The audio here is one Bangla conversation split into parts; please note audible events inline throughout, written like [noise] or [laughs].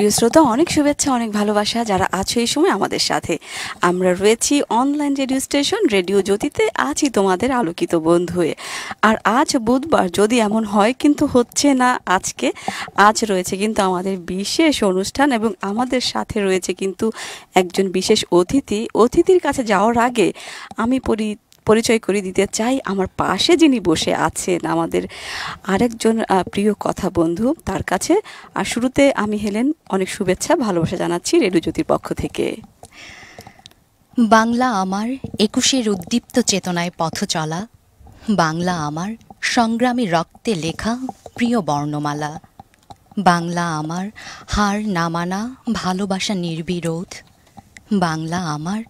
প্রিয় শ্রোতা অনেক শুভেচ্ছা অনেক ভালোবাসা যারা আছো এই সময় আমাদের সাথে আমরা রয়েছি অনলাইন রেডিও স্টেশন রেডিও জ্যোতিতে আছি তোমাদের আলোকিত বন্ধু হয়ে আর আজ বুধবার যদি এমন হয় কিন্তু হচ্ছে না আজকে আজ রয়েছে কিন্তু আমাদের বিশেষ অনুষ্ঠান এবং আমাদের সাথে রয়েছে কিন্তু একজন বিশেষ অতিথি অতিথির কাছে যাওয়ার আগে আমি পরি পরিচয় করে দিতে চাই আমার পাশে যিনি বসে আছেন আমাদের আরেকজন প্রিয় কথা বন্ধু তার কাছে আর শুরুতে আমি হেলেন অনেক শুভেচ্ছা ভালোবাসা জানাচ্ছি রেডিওজ্যোতির পক্ষ থেকে বাংলা আমার একুশের উদ্দীপ্ত চেতনায় পথ চলা বাংলা আমার সংগ্রামী রক্তে লেখা প্রিয় বর্ণমালা বাংলা আমার হার নামানা ভালোবাসা নির্বিরোধ বাংলা আমার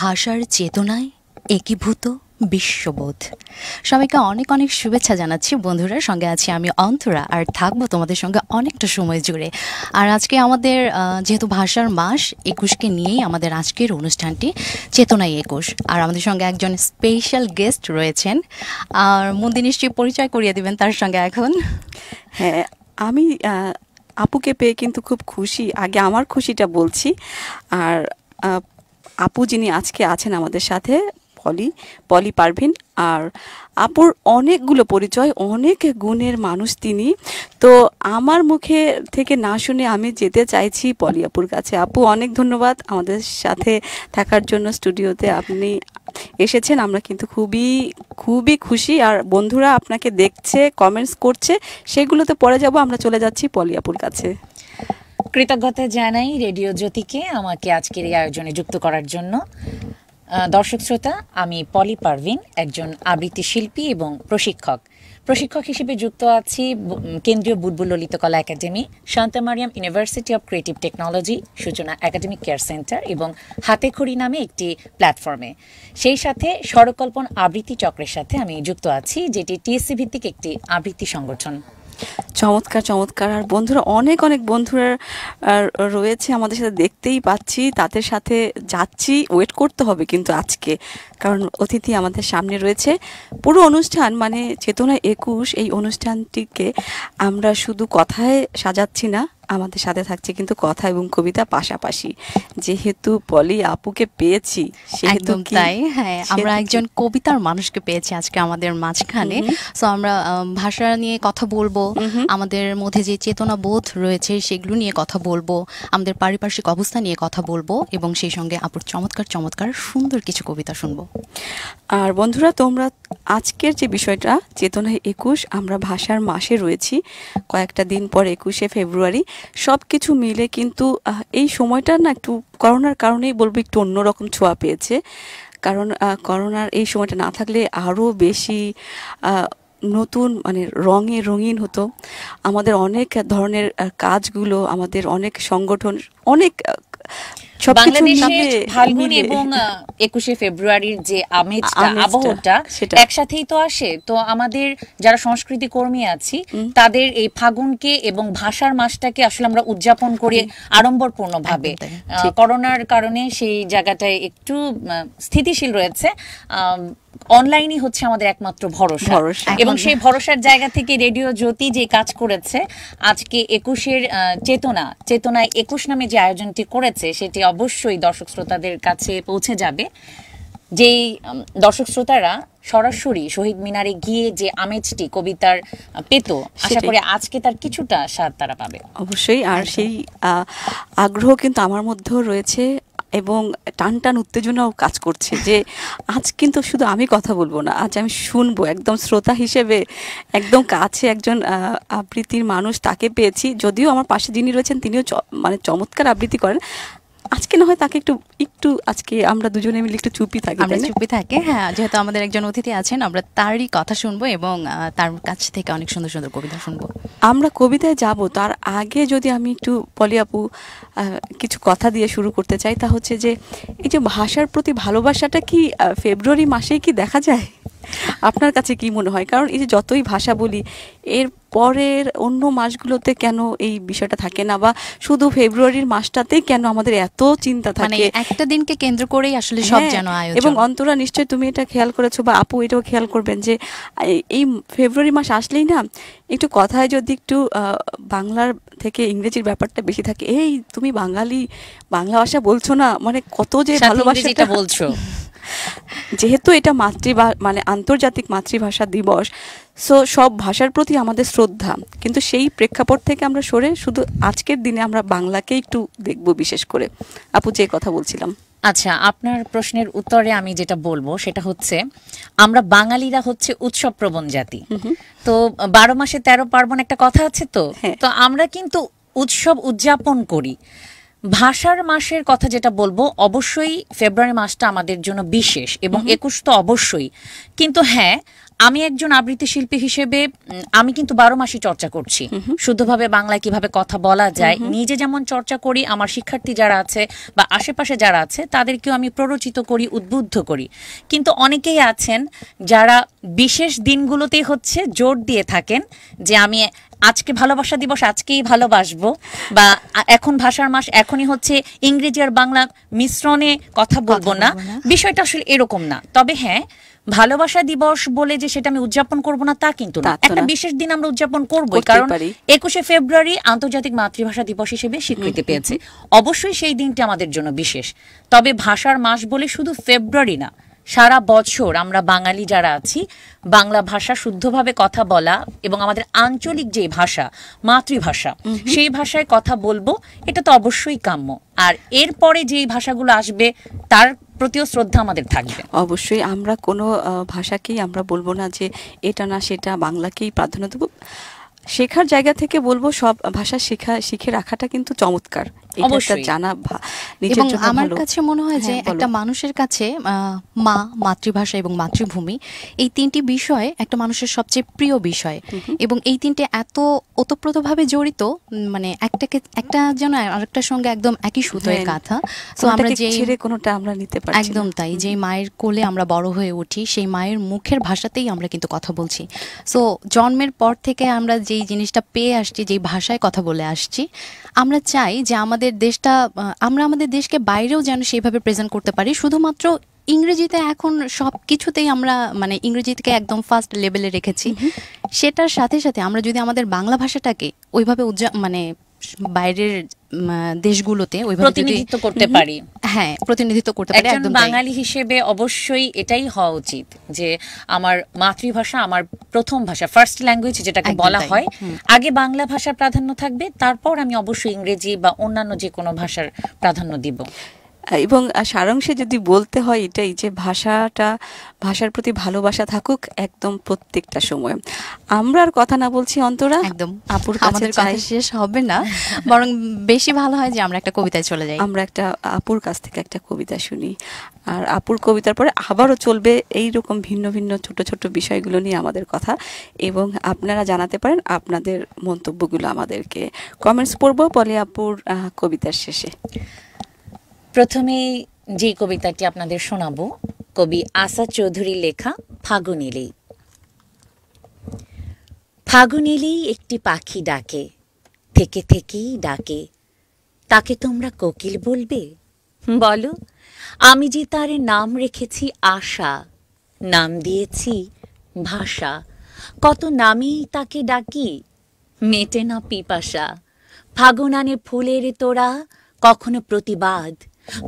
ভাষার চেতনায় একীভূত বিশ্ববোধ সবাইকে অনেক অনেক শুভেচ্ছা জানাচ্ছি বন্ধুরা সঙ্গে আছি আমি অন্তরা আর থাকবো তোমাদের সঙ্গে অনেকটা সময় জুড়ে আর আজকে আমাদের যেহেতু ভাষার মাস একুশকে নিয়েই আমাদের আজকের অনুষ্ঠানটি চেতনাই একুশ আর আমাদের সঙ্গে একজন স্পেশাল গেস্ট রয়েছেন আর মন্দির নিশ্চয়ই পরিচয় করিয়ে দিবেন তার সঙ্গে এখন হ্যাঁ আমি আপুকে পেয়ে কিন্তু খুব খুশি আগে আমার খুশিটা বলছি আর আপু যিনি আজকে আছেন আমাদের সাথে পলি পলি পারভিন আর আপুর অনেকগুলো পরিচয় অনেক গুণের মানুষ তিনি তো আমার মুখে থেকে না শুনে আমি যেতে চাইছি পলি আপুর কাছে আপু অনেক ধন্যবাদ আমাদের সাথে থাকার জন্য স্টুডিওতে আপনি এসেছেন আমরা কিন্তু খুবই খুবই খুশি আর বন্ধুরা আপনাকে দেখছে কমেন্টস করছে সেগুলোতে পরে যাব আমরা চলে যাচ্ছি পলি আপুর কাছে কৃতজ্ঞতা জানাই রেডিও জ্যোতিকে আমাকে আজকের এই আয়োজনে যুক্ত করার জন্য দর্শক শ্রোতা আমি পলি পারভিন একজন আবৃত্তি শিল্পী এবং প্রশিক্ষক প্রশিক্ষক হিসেবে যুক্ত আছি কেন্দ্রীয় Lalit Lalitkala academy Shanta Mariam university of creative technology Suchona academic care centre এবং হাতে খড়ি নামে একটি প্ল্যাটফর্মে সেই সাথে স্বরকল্পন আবৃত্তি চক্রের সাথে আমি যুক্ত আছি যেটি টিএসসি ভিত্তিক একটি আবৃত্তি সংগঠন চমৎকার চমৎকার আর বন্ধুরা অনেক অনেক বন্ধুরা রয়েছে আমাদের সাথে দেখতেই পাচ্ছি তাদের সাথে যাচ্ছি ওয়েট করতে হবে কিন্তু আজকে কারণ অতিথি আমাদের সামনে রয়েছে পুরো অনুষ্ঠান মানে চেতনা একুশ এই অনুষ্ঠানটিকে আমরা শুধু কথায় সাজাচ্ছি না আমাদের সাথে থাকছে কিন্তু কথা এবং কবিতা পাশাপাশি যেহেতু পলি আপুকে পেয়েছি একদম তাই হ্যাঁ আমরা একজন কবিতার মানুষকে পেয়েছি আজকে আমাদের মাঝখানে সো আমরা ভাষা নিয়ে কথা বলবো আমাদের মধ্যে যে চেতনা বোধ রয়েছে সেগুলো নিয়ে কথা বলবো আমাদের পারিপার্শ্বিক অবস্থা নিয়ে কথা বলবো এবং সেই সঙ্গে আপুর চমৎকার চমৎকার সুন্দর কিছু কবিতা শুনবো আর বন্ধুরা তোমরা আজকের যে বিষয়টা চেতনায় একুশ আমরা ভাষার মাসে রয়েছি কয়েকটা দিন পর একুশে ফেব্রুয়ারি সব কিছু মিলে কিন্তু এই সময়টা না একটু করোনার কারণেই বলবো একটু অন্যরকম ছোঁয়া পেয়েছে কারণ করোনার এই সময়টা না থাকলে আরও বেশি নতুন মানে রঙে রঙিন হতো আমাদের অনেক ধরনের কাজগুলো আমাদের অনেক সংগঠন অনেক ফাল্গুন এবং একুশে ফেব্রুয়ারির যে আমেজটা আবহটা একসাথেই তো আসে তো আমাদের যারা সংস্কৃতি কর্মী আছি তাদের এই ফাগুনকে এবং ভাষার মাসটাকে আসলে আমরা উদযাপন করে আড়ম্বরপূর্ণ ভাবে করোনার কারণে সেই জায়গাটায় একটু স্থিতিশীল রয়েছে আহ অনলাইনই হচ্ছে আমাদের একমাত্র ভরসা এবং সেই ভরসার জায়গা থেকে রেডিও জ্যোতি যে কাজ করেছে আজকে একুশের চেতনা চেতনায় একুশ নামে যে আয়োজনটি করেছে সেটি অবশ্যই দর্শক শ্রোতাদের কাছে পৌঁছে যাবে যেই দর্শক শ্রোতারা সরাসরি শহীদ মিনারে গিয়ে যে আমেজটি কবিতার পেত আশা করি আজকে তার কিছুটা স্বাদ তারা পাবে অবশ্যই আর সেই আগ্রহ কিন্তু আমার মধ্যেও রয়েছে এবং টান টান উত্তেজনাও কাজ করছে যে আজ কিন্তু শুধু আমি কথা বলবো না আজ আমি শুনবো একদম শ্রোতা হিসেবে একদম কাছে একজন আবৃত্তির মানুষ তাকে পেয়েছি যদিও আমার পাশে যিনি রয়েছেন তিনিও মানে চমৎকার আবৃত্তি করেন আজকে না হয় তাকে একটু একটু আজকে আমরা দুজনে মিলে একটু চুপি থাকি আমরা চুপি থাকি হ্যাঁ যেহেতু আমাদের একজন অতিথি আছেন আমরা তারই কথা শুনবো এবং তার কাছ থেকে অনেক সুন্দর সুন্দর কবিতা শুনবো আমরা কবিতায় যাব তার আগে যদি আমি একটু পলি আপু কিছু কথা দিয়ে শুরু করতে চাই তা হচ্ছে যে এই যে ভাষার প্রতি ভালোবাসাটা কি ফেব্রুয়ারি মাসেই কি দেখা যায় আপনার কাছে কি মনে হয় কারণ এই যে যতই ভাষা বলি এর পরের অন্য মাসগুলোতে কেন এই বিষয়টা থাকে না বা শুধু ফেব্রুয়ারির মাসটাতে কেন আমাদের এত চিন্তা মানে থাকে একটা দিনকে কেন্দ্র করেই আসলে সব হ্যাঁ, যেন আয়োজন এবং অন্তরা নিশ্চয় তুমি এটা খেয়াল করেছো বা আপু এটাও খেয়াল করবেন যে এই ফেব্রুয়ারি মাস আসলেই না একটু কথায় যদি একটু বাংলার থেকে ইংরেজির ব্যাপারটা বেশি থাকে এই তুমি বাঙালি বাংলা ভাষা বলছো না মানে কত যে ভালোবাসা বলছো [laughs] যেহেতু এটা মাতৃভা মানে আন্তর্জাতিক মাতৃভাষা দিবস সো সব ভাষার প্রতি আমাদের শ্রদ্ধা কিন্তু সেই প্রেক্ষাপট থেকে আমরা সরে শুধু আজকের দিনে আমরা বাংলাকে একটু দেখব বিশেষ করে আপু যে কথা বলছিলাম আচ্ছা আপনার প্রশ্নের উত্তরে আমি যেটা বলবো সেটা হচ্ছে আমরা বাঙালিরা হচ্ছে উৎসব প্রবণ জাতি তো বারো মাসে তেরো পার্বণ একটা কথা আছে তো হ্যাঁ। তো আমরা কিন্তু উৎসব উদযাপন করি ভাষার মাসের কথা যেটা বলবো অবশ্যই ফেব্রুয়ারি মাসটা আমাদের জন্য বিশেষ এবং একুশ তো অবশ্যই কিন্তু হ্যাঁ আমি একজন আবৃত্তি শিল্পী হিসেবে আমি কিন্তু বারো মাসে চর্চা করছি শুদ্ধভাবে বাংলায় কিভাবে কথা বলা যায় নিজে যেমন চর্চা করি আমার শিক্ষার্থী যারা আছে বা আশেপাশে যারা আছে তাদেরকেও আমি প্ররোচিত করি উদ্বুদ্ধ করি কিন্তু অনেকেই আছেন যারা বিশেষ দিনগুলোতেই হচ্ছে জোর দিয়ে থাকেন যে আমি আজকে ভালোবাসা দিবস আজকেই ভালোবাসবো বা এখন ভাষার মাস এখনই হচ্ছে ইংরেজি আর বাংলা মিশ্রণে কথা বলবো না বিষয়টা আসলে এরকম না তবে হ্যাঁ ভালোবাসা দিবস বলে যে সেটা আমি উদযাপন করব না তা কিন্তু না একটা বিশেষ দিন আমরা উদযাপন করবো কারণ একুশে ফেব্রুয়ারি আন্তর্জাতিক মাতৃভাষা দিবস হিসেবে স্বীকৃতি পেয়েছে অবশ্যই সেই দিনটা আমাদের জন্য বিশেষ তবে ভাষার মাস বলে শুধু ফেব্রুয়ারি না সারা বছর আমরা বাঙালি যারা আছি বাংলা ভাষা শুদ্ধভাবে কথা বলা এবং আমাদের আঞ্চলিক যে ভাষা মাতৃভাষা সেই ভাষায় কথা বলবো এটা তো অবশ্যই কাম্য আর এরপরে যে ভাষাগুলো আসবে তার প্রতিও শ্রদ্ধা আমাদের থাকবে অবশ্যই আমরা কোনো ভাষাকেই আমরা বলবো না যে এটা না সেটা বাংলাকেই প্রাধান্য দেবো শেখার জায়গা থেকে বলবো সব ভাষা শেখা শিখে রাখাটা কিন্তু চমৎকার এবং আমার কাছে মনে হয় যে হ্যাঁ, একটা মানুষের কাছে মা মাতৃভাষা এবং মাতৃভূমি এই তিনটি বিষয় একটা মানুষের সবচেয়ে প্রিয় বিষয় এবং এই তিনটে এত ওতপ্রোতভাবে জড়িত মানে একটাকে একটা যেন আরেকটার সঙ্গে একদম একই সুতোয় হ্যাঁ। কাঁথা তো আমরা যে কোনোটা আমরা নিতে পারি একদম তাই যে মায়ের কোলে আমরা বড় হয়ে উঠি সেই মায়ের মুখের ভাষাতেই আমরা কিন্তু কথা বলছি সো জন্মের পর থেকে আমরা যেই জিনিসটা পেয়ে আসছি যেই ভাষায় কথা বলে আসছি আমরা চাই যে আমাদের আমাদের দেশটা আমরা আমাদের দেশকে বাইরেও যেন সেইভাবে প্রেজেন্ট করতে পারি শুধুমাত্র ইংরেজিতে এখন সব কিছুতেই আমরা মানে ইংরেজিকে একদম ফার্স্ট লেভেলে রেখেছি সেটার সাথে সাথে আমরা যদি আমাদের বাংলা ভাষাটাকে ওইভাবে মানে বাইরের দেশগুলোতে প্রতিনিধিত্ব করতে পারি হ্যাঁ প্রতিনিধিত্ব করতে পারি একজন বাঙালি হিসেবে অবশ্যই এটাই হওয়া উচিত যে আমার মাতৃভাষা আমার প্রথম ভাষা ফার্স্ট ল্যাঙ্গুয়েজ যেটাকে বলা হয় আগে বাংলা ভাষার প্রাধান্য থাকবে তারপর আমি অবশ্যই ইংরেজি বা অন্যান্য যে কোনো ভাষার প্রাধান্য দিব এবং সারাংশে যদি বলতে হয় এটাই যে ভাষাটা ভাষার প্রতি ভালোবাসা থাকুক একদম প্রত্যেকটা সময় আমরা আর কথা না বলছি অন্তরা একদম আপুর আমাদের কথা শেষ হবে না বরং বেশি ভালো হয় যে আমরা একটা কবিতায় চলে যাই আমরা একটা আপুর কাছ থেকে একটা কবিতা শুনি আর আপুর কবিতার পরে আবারও চলবে এই রকম ভিন্ন ভিন্ন ছোট ছোট বিষয়গুলো নিয়ে আমাদের কথা এবং আপনারা জানাতে পারেন আপনাদের মন্তব্যগুলো আমাদেরকে কমেন্টস পড়বো বলে আপুর কবিতার শেষে প্রথমেই যে কবিতাটি আপনাদের শোনাব কবি আসা চৌধুরী লেখা ফাগুন এলেই একটি পাখি ডাকে থেকে থেকেই ডাকে তাকে তোমরা কোকিল বলবে বলো আমি যে তার নাম রেখেছি আশা নাম দিয়েছি ভাষা কত নামই তাকে ডাকি মেটে না পিপাসা ফাগুনানে ফুলের তোরা কখনো প্রতিবাদ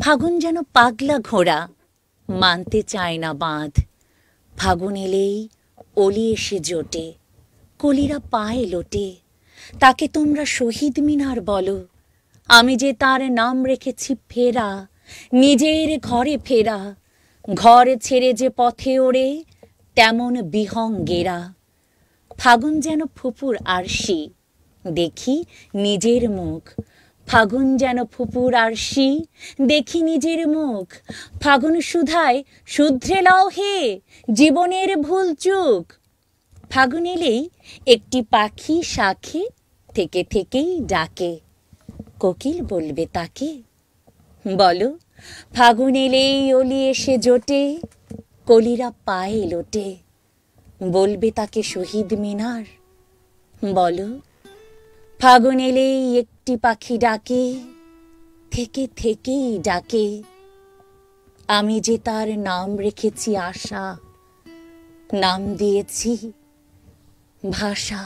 ফাগুন যেন পাগলা ঘোড়া মানতে চায় না বাঁধ ফাগুন এলেই অলি এসে জোটে কলিরা পায়ে লোটে তাকে তোমরা শহীদ মিনার বলো আমি যে তার নাম রেখেছি ফেরা নিজের ঘরে ফেরা ঘর ছেড়ে যে পথে ওড়ে তেমন বিহঙ্গেরা ফাগুন যেন ফুপুর আরশি দেখি নিজের মুখ ফাগুন যেন ফুপুর আরশি দেখি নিজের মুখ ফাগুন সুধায় শুধ্রে লও হে জীবনের ভুল চুক ফাগুন এলেই একটি পাখি শাখে থেকে থেকেই ডাকে কোকিল বলবে তাকে বলো ফাগুন এলেই অলি এসে জোটে কলিরা পায়ে লোটে বলবে তাকে শহীদ মিনার বলো ফাগুন এলেই এক চারটি পাখি ডাকে থেকে থেকেই ডাকে আমি যে তার নাম রেখেছি আশা নাম দিয়েছি ভাষা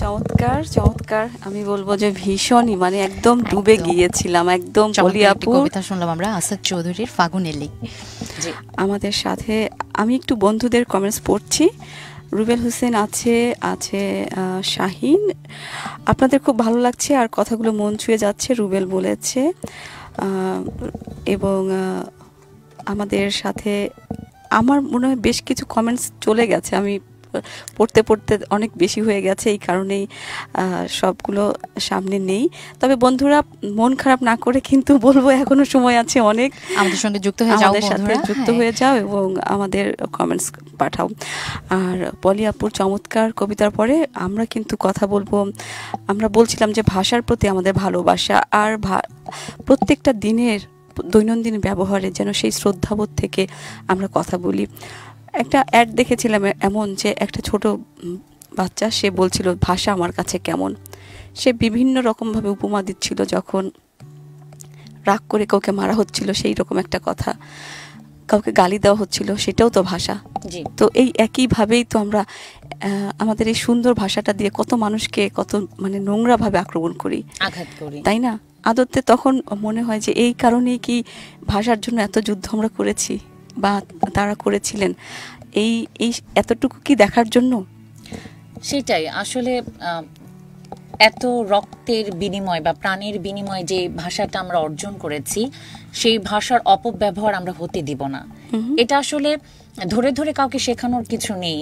চমৎকার চমৎকার আমি বলবো যে ভীষণই মানে একদম ডুবে গিয়েছিলাম একদম বলিয়াপুর কবিতা শুনলাম আমরা আসাদ চৌধুরীর ফাগুনেলি আমাদের সাথে আমি একটু বন্ধুদের কমেন্টস পড়ছি রুবেল হোসেন আছে আছে শাহিন আপনাদের খুব ভালো লাগছে আর কথাগুলো মন ছুঁয়ে যাচ্ছে রুবেল বলেছে এবং আমাদের সাথে আমার মনে হয় বেশ কিছু কমেন্টস চলে গেছে আমি পড়তে পড়তে অনেক বেশি হয়ে গেছে এই কারণেই সবগুলো সামনে নেই তবে বন্ধুরা মন খারাপ না করে কিন্তু বলবো এখনো সময় আছে অনেক আমাদের সঙ্গে যুক্ত হয়ে যাও সাথে যুক্ত হ্যাঁ। হয়ে যাও এবং আমাদের কমেন্টস পাঠাও আর পলি আপুর চমৎকার কবিতার পরে আমরা কিন্তু কথা বলবো আমরা বলছিলাম যে ভাষার প্রতি আমাদের ভালোবাসা আর প্রত্যেকটা দিনের দৈনন্দিন ব্যবহারে যেন সেই শ্রদ্ধাবোধ থেকে আমরা কথা বলি একটা অ্যাড দেখেছিলাম এমন যে একটা ছোট বাচ্চা সে বলছিল ভাষা আমার কাছে কেমন সে বিভিন্ন রকমভাবে উপমা দিচ্ছিল যখন রাগ করে কাউকে মারা হচ্ছিল সেই রকম একটা কথা কাউকে গালি দেওয়া হচ্ছিল সেটাও তো ভাষা তো এই একইভাবেই তো আমরা আমাদের এই সুন্দর ভাষাটা দিয়ে কত মানুষকে কত মানে নোংরাভাবে আক্রমণ করি করি তাই না আদতে তখন মনে হয় যে এই কারণেই কি ভাষার জন্য এত যুদ্ধ আমরা করেছি বা তারা করেছিলেন এই এই এতটুকু কি দেখার জন্য সেটাই আসলে এত রক্তের বিনিময় বা প্রাণের বিনিময় যে ভাষাটা আমরা অর্জন করেছি সেই ভাষার অপব্যবহার আমরা হতে দিব না এটা আসলে ধরে ধরে কাউকে শেখানোর কিছু নেই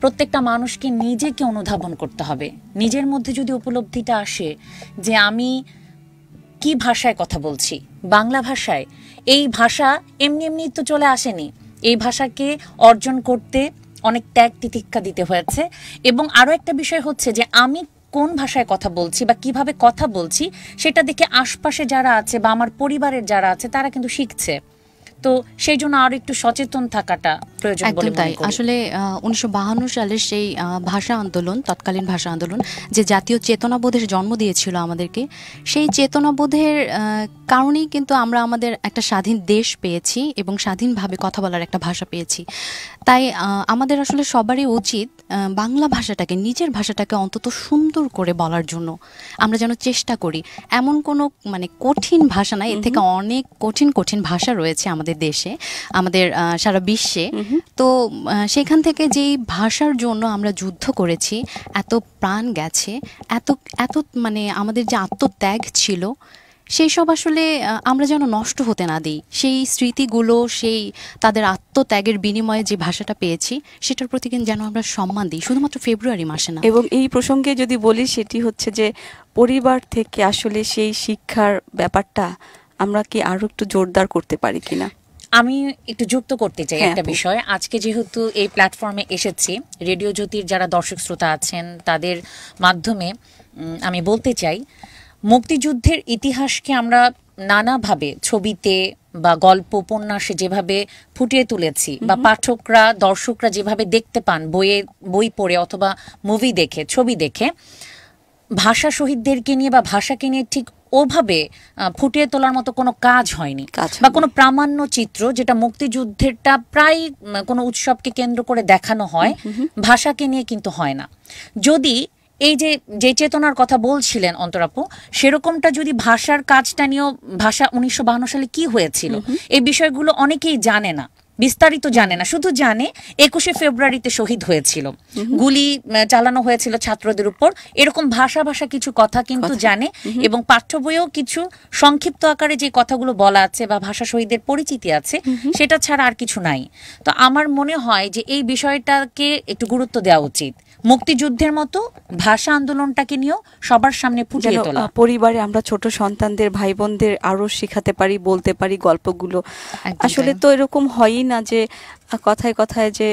প্রত্যেকটা মানুষকে নিজেকে অনুধাবন করতে হবে নিজের মধ্যে যদি উপলব্ধিটা আসে যে আমি কি ভাষায় কথা বলছি বাংলা ভাষায় এই ভাষা এমনি এমনি তো চলে আসেনি এই ভাষাকে অর্জন করতে অনেক ত্যাগ তিতিক্ষা দিতে হয়েছে এবং আরও একটা বিষয় হচ্ছে যে আমি কোন ভাষায় কথা বলছি বা কিভাবে কথা বলছি সেটা দেখে আশপাশে যারা আছে বা আমার পরিবারের যারা আছে তারা কিন্তু শিখছে তো সেই জন্য আরও একটু সচেতন থাকাটা একদম তাই আসলে উনিশশো সালের সেই ভাষা আন্দোলন তৎকালীন ভাষা আন্দোলন যে জাতীয় চেতনাবোধের জন্ম দিয়েছিল আমাদেরকে সেই চেতনাবোধের কারণেই কিন্তু আমরা আমাদের একটা স্বাধীন দেশ পেয়েছি এবং স্বাধীনভাবে কথা বলার একটা ভাষা পেয়েছি তাই আমাদের আসলে সবারই উচিত বাংলা ভাষাটাকে নিজের ভাষাটাকে অন্তত সুন্দর করে বলার জন্য আমরা যেন চেষ্টা করি এমন কোনো মানে কঠিন ভাষা না এর থেকে অনেক কঠিন কঠিন ভাষা রয়েছে আমাদের দেশে আমাদের সারা বিশ্বে তো সেখান থেকে যেই ভাষার জন্য আমরা যুদ্ধ করেছি এত প্রাণ গেছে এত এত মানে আমাদের যে আত্মত্যাগ ছিল সেই সব আসলে আমরা যেন নষ্ট হতে না দিই সেই স্মৃতিগুলো সেই তাদের আত্মত্যাগের বিনিময়ে যে ভাষাটা পেয়েছি সেটার প্রতি কিন্তু যেন আমরা সম্মান দিই শুধুমাত্র ফেব্রুয়ারি মাসে না এবং এই প্রসঙ্গে যদি বলি সেটি হচ্ছে যে পরিবার থেকে আসলে সেই শিক্ষার ব্যাপারটা আমরা কি আরও একটু জোরদার করতে পারি কিনা আমি একটু যুক্ত করতে চাই হ্যাঁ, একটা বিষয় আজকে যেহেতু এই প্ল্যাটফর্মে এসেছি রেডিও জ্যোতির যারা দর্শক শ্রোতা আছেন তাদের মাধ্যমে আমি বলতে চাই মুক্তিযুদ্ধের ইতিহাসকে আমরা নানাভাবে ছবিতে বা গল্প উপন্যাসে যেভাবে ফুটিয়ে তুলেছি বা পাঠকরা দর্শকরা যেভাবে দেখতে পান বইয়ে বই পড়ে অথবা মুভি দেখে ছবি দেখে ভাষা শহীদদেরকে নিয়ে বা ভাষাকে নিয়ে ঠিক ওভাবে ফুটিয়ে তোলার মতো কোনো কাজ হয়নি বা কোনো প্রামাণ্য চিত্র যেটা মুক্তিযুদ্ধেরটা প্রায় কোনো উৎসবকে কেন্দ্র করে দেখানো হয় ভাষাকে নিয়ে কিন্তু হয় না যদি এই যে যে চেতনার কথা বলছিলেন অন্তরাপু সেরকমটা যদি ভাষার কাজটা নিয়েও ভাষা উনিশশো সালে কি হয়েছিল এই বিষয়গুলো অনেকেই জানে না বিস্তারিত জানে না শুধু জানে একুশে ফেব্রুয়ারিতে শহীদ হয়েছিল গুলি চালানো হয়েছিল ছাত্রদের উপর এরকম ভাষা ভাষা কিছু কথা কিন্তু জানে এবং পাঠ্য বইয়েও কিছু সংক্ষিপ্ত আকারে যে কথাগুলো বলা আছে বা ভাষা শহীদের পরিচিতি আছে সেটা ছাড়া আর কিছু নাই তো আমার মনে হয় যে এই বিষয়টাকে একটু গুরুত্ব দেওয়া উচিত মুক্তিযুদ্ধের মতো ভাষা আন্দোলনটাকে নিয়েও সবার সামনে ফুটিয়ে তোলা পরিবারে আমরা ছোট সন্তানদের ভাই বোনদের আরো শেখাতে পারি বলতে পারি গল্পগুলো আসলে তো এরকম হয়ই না যে কথায় কথায় যে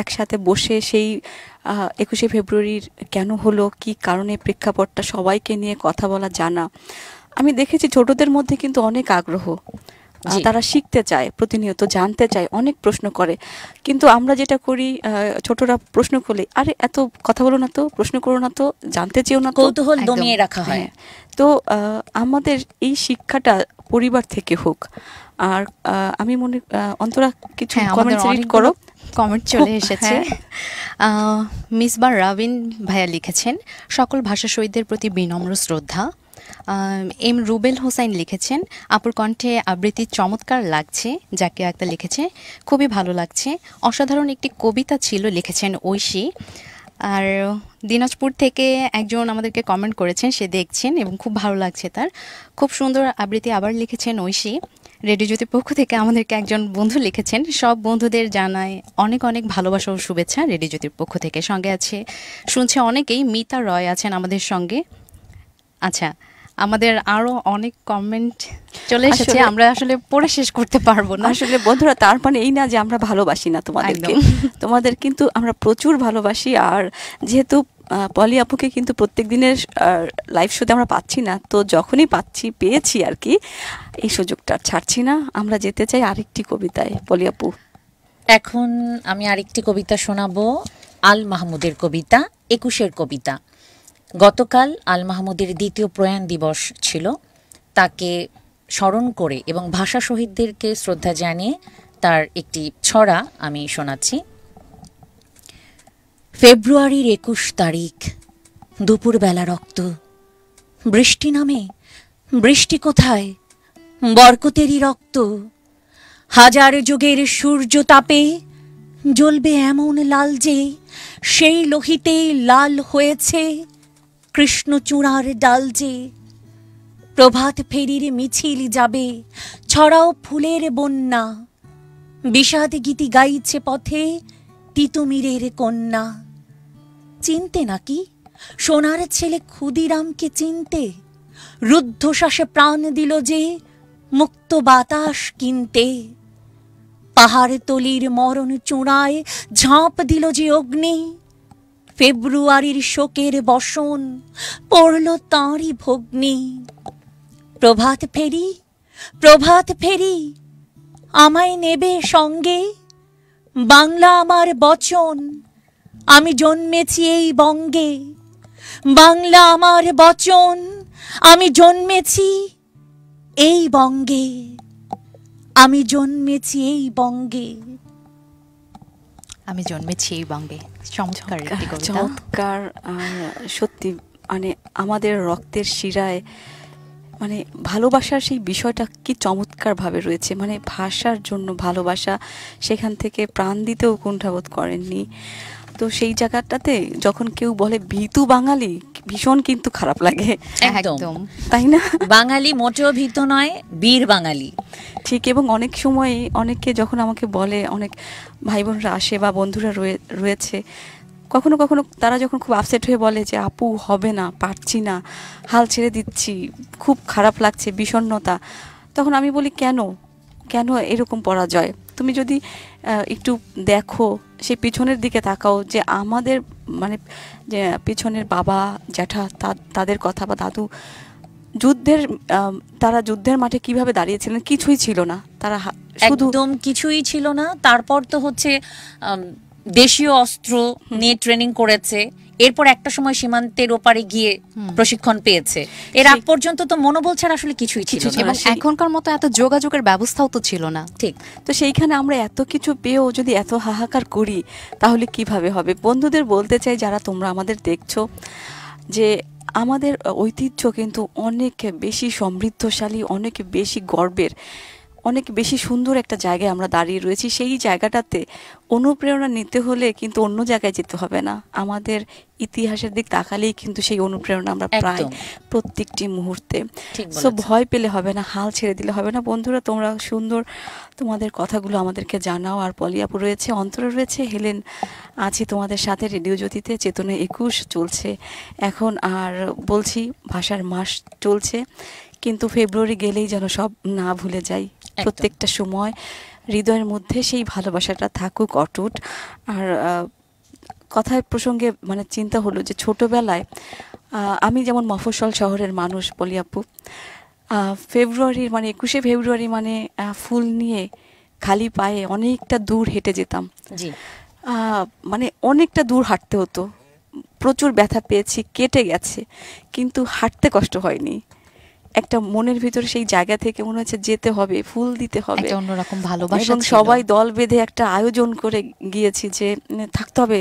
একসাথে বসে সেই একুশে ফেব্রুয়ারির কেন হলো কি কারণে প্রেক্ষাপটটা সবাইকে নিয়ে কথা বলা জানা আমি দেখেছি ছোটদের মধ্যে কিন্তু অনেক আগ্রহ তারা শিখতে চায় প্রতিনিয়ত জানতে চায় অনেক প্রশ্ন করে কিন্তু আমরা যেটা করি ছোটরা প্রশ্ন করলে আরে এত কথা বলো না তো প্রশ্ন করো না তো জানতে চেয়েও না কৌতূহল দমিয়ে রাখা হয় হ্যাঁ। তো আমাদের এই শিক্ষাটা পরিবার থেকে হোক আর আমি মনে অন্তরা কিছু হ্যাঁ, কমেন্টস রিড করো কমেন্ট চলে হ্যাঁ। এসেছে মিসবার রাবিন ভাইয়া লিখেছেন সকল ভাষা শহীদদের প্রতি বিনম্র শ্রদ্ধা এম রুবেল হোসাইন লিখেছেন আপুর কণ্ঠে আবৃত্তি চমৎকার লাগছে যাকে একটা লিখেছে খুবই ভালো লাগছে অসাধারণ একটি কবিতা ছিল লিখেছেন ঐশী আর দিনাজপুর থেকে একজন আমাদেরকে কমেন্ট করেছেন সে দেখছেন এবং খুব ভালো লাগছে তার খুব সুন্দর আবৃত্তি আবার লিখেছেন ঐশী রেডিও জ্যোতির পক্ষ থেকে আমাদেরকে একজন বন্ধু লিখেছেন সব বন্ধুদের জানায় অনেক অনেক ভালোবাসা ও শুভেচ্ছা রেডিও জ্যোতির পক্ষ থেকে সঙ্গে আছে শুনছে অনেকেই মিতা রয় আছেন আমাদের সঙ্গে আচ্ছা আমাদের আরও অনেক কমেন্ট চলে এসেছে আমরা আসলে পড়ে শেষ করতে পারবো না আসলে বন্ধুরা তার মানে এই না যে আমরা ভালোবাসি না তোমাদেরকে তোমাদের কিন্তু আমরা প্রচুর ভালোবাসি আর যেহেতু পলি আপুকে কিন্তু প্রত্যেক দিনের লাইভ শোতে আমরা পাচ্ছি না তো যখনই পাচ্ছি পেয়েছি আর কি এই সুযোগটা ছাড়ছি না আমরা যেতে চাই আরেকটি কবিতায় পলি আপু এখন আমি আরেকটি কবিতা শোনাবো আল মাহমুদের কবিতা একুশের কবিতা গতকাল আল মাহমুদের দ্বিতীয় প্রয়াণ দিবস ছিল তাকে স্মরণ করে এবং ভাষা শহীদদেরকে শ্রদ্ধা জানিয়ে তার একটি ছড়া আমি শোনাচ্ছি ফেব্রুয়ারির একুশ তারিখ দুপুরবেলা রক্ত বৃষ্টি নামে বৃষ্টি কোথায় বরকতেরই রক্ত হাজার যুগের সূর্য তাপে জ্বলবে এমন লাল যে সেই লোহিতেই লাল হয়েছে কৃষ্ণ চূড়ার ডাল যে প্রভাত ফেরিরে মিছিল যাবে ছড়াও ফুলের বন্যা বিষাদ গীতি গাইছে পথে তিতুমিরের কন্যা চিনতে নাকি সোনার ছেলে ক্ষুদিরামকে চিনতে রুদ্ধশ্বাসে প্রাণ দিল যে মুক্ত বাতাস কিনতে পাহাড় তলির মরণ চূড়ায় ঝাঁপ দিল যে অগ্নি ফেব্রুয়ারির শোকের বসন পড়ল তাঁরই ভগ্নি প্রভাত ফেরি প্রভাত ফেরি আমায় নেবে সঙ্গে বাংলা আমার বচন আমি জন্মেছি এই বঙ্গে বাংলা আমার বচন আমি জন্মেছি এই বঙ্গে আমি জন্মেছি এই বঙ্গে আমি জন্মেছি এই বঙ্গে চমৎকার চমৎকার সত্যি মানে আমাদের রক্তের শিরায় মানে ভালোবাসার সেই বিষয়টা কি চমৎকারভাবে রয়েছে মানে ভাষার জন্য ভালোবাসা সেখান থেকে প্রাণ দিতেও কুণ্ঠাবোধ করেননি তো সেই জায়গাটাতে যখন কেউ বলে ভীতু বাঙালি ভীষণ কিন্তু খারাপ লাগে একদম তাই না বাঙালি মোটেও ভীত নয় বীর বাঙালি ঠিক এবং অনেক সময় অনেকে যখন আমাকে বলে অনেক ভাই বোনরা আসে বা বন্ধুরা রয়েছে কখনো কখনো তারা যখন খুব আপসেট হয়ে বলে যে আপু হবে না পারছি না হাল ছেড়ে দিচ্ছি খুব খারাপ লাগছে বিষণ্নতা তখন আমি বলি কেন কেন এরকম পরাজয় তুমি যদি একটু দেখো সেই পিছনের দিকে তাকাও যে আমাদের মানে যে পিছনের বাবা জ্যাঠা তাদের কথা বা দাদু যুদ্ধের তারা যুদ্ধের মাঠে কিভাবে দাঁড়িয়েছিলেন কিছুই ছিল না তারা একদম কিছুই ছিল না তারপর তো হচ্ছে দেশীয় অস্ত্র নিয়ে ট্রেনিং করেছে এরপর একটা সময় সীমান্তের ওপারে গিয়ে প্রশিক্ষণ পেয়েছে এর আগ পর্যন্ত তো মনোবল ছাড়া আসলে কিছুই ছিল এবং এখনকার মতো এত যোগাযোগের ব্যবস্থাও তো ছিল না ঠিক তো সেইখানে আমরা এত কিছু পেয়েও যদি এত হাহাকার করি তাহলে কিভাবে হবে বন্ধুদের বলতে চাই যারা তোমরা আমাদের দেখছো যে আমাদের ঐতিহ্য কিন্তু অনেক বেশি সমৃদ্ধশালী অনেক বেশি গর্বের অনেক বেশি সুন্দর একটা জায়গায় আমরা দাঁড়িয়ে রয়েছি সেই জায়গাটাতে অনুপ্রেরণা নিতে হলে কিন্তু অন্য জায়গায় যেতে হবে না আমাদের ইতিহাসের দিক তাকালেই কিন্তু সেই অনুপ্রেরণা আমরা প্রায় প্রত্যেকটি মুহূর্তে সো ভয় পেলে হবে না হাল ছেড়ে দিলে হবে না বন্ধুরা তোমরা সুন্দর তোমাদের কথাগুলো আমাদেরকে জানাও আর পলিয়াপু রয়েছে অন্তরে রয়েছে হেলেন আছি তোমাদের সাথে রেডিও জ্যোতিতে চেতনে একুশ চলছে এখন আর বলছি ভাষার মাস চলছে কিন্তু ফেব্রুয়ারি গেলেই যেন সব না ভুলে যায় প্রত্যেকটা সময় হৃদয়ের মধ্যে সেই ভালোবাসাটা থাকুক অটুট আর কথায় প্রসঙ্গে মানে চিন্তা হলো যে ছোটবেলায় আমি যেমন মফস্বল শহরের মানুষ বলি আপু ফেব্রুয়ারির মানে একুশে ফেব্রুয়ারি মানে ফুল নিয়ে খালি পায়ে অনেকটা দূর হেঁটে যেতাম মানে অনেকটা দূর হাঁটতে হতো প্রচুর ব্যথা পেয়েছি কেটে গেছে কিন্তু হাঁটতে কষ্ট হয়নি একটা মনের ভিতর সেই জায়গা থেকে মনে হচ্ছে যেতে হবে ফুল দিতে হবে অন্যরকম ভালোবাসা এবং সবাই দল বেঁধে একটা আয়োজন করে গিয়েছি যে থাকতে হবে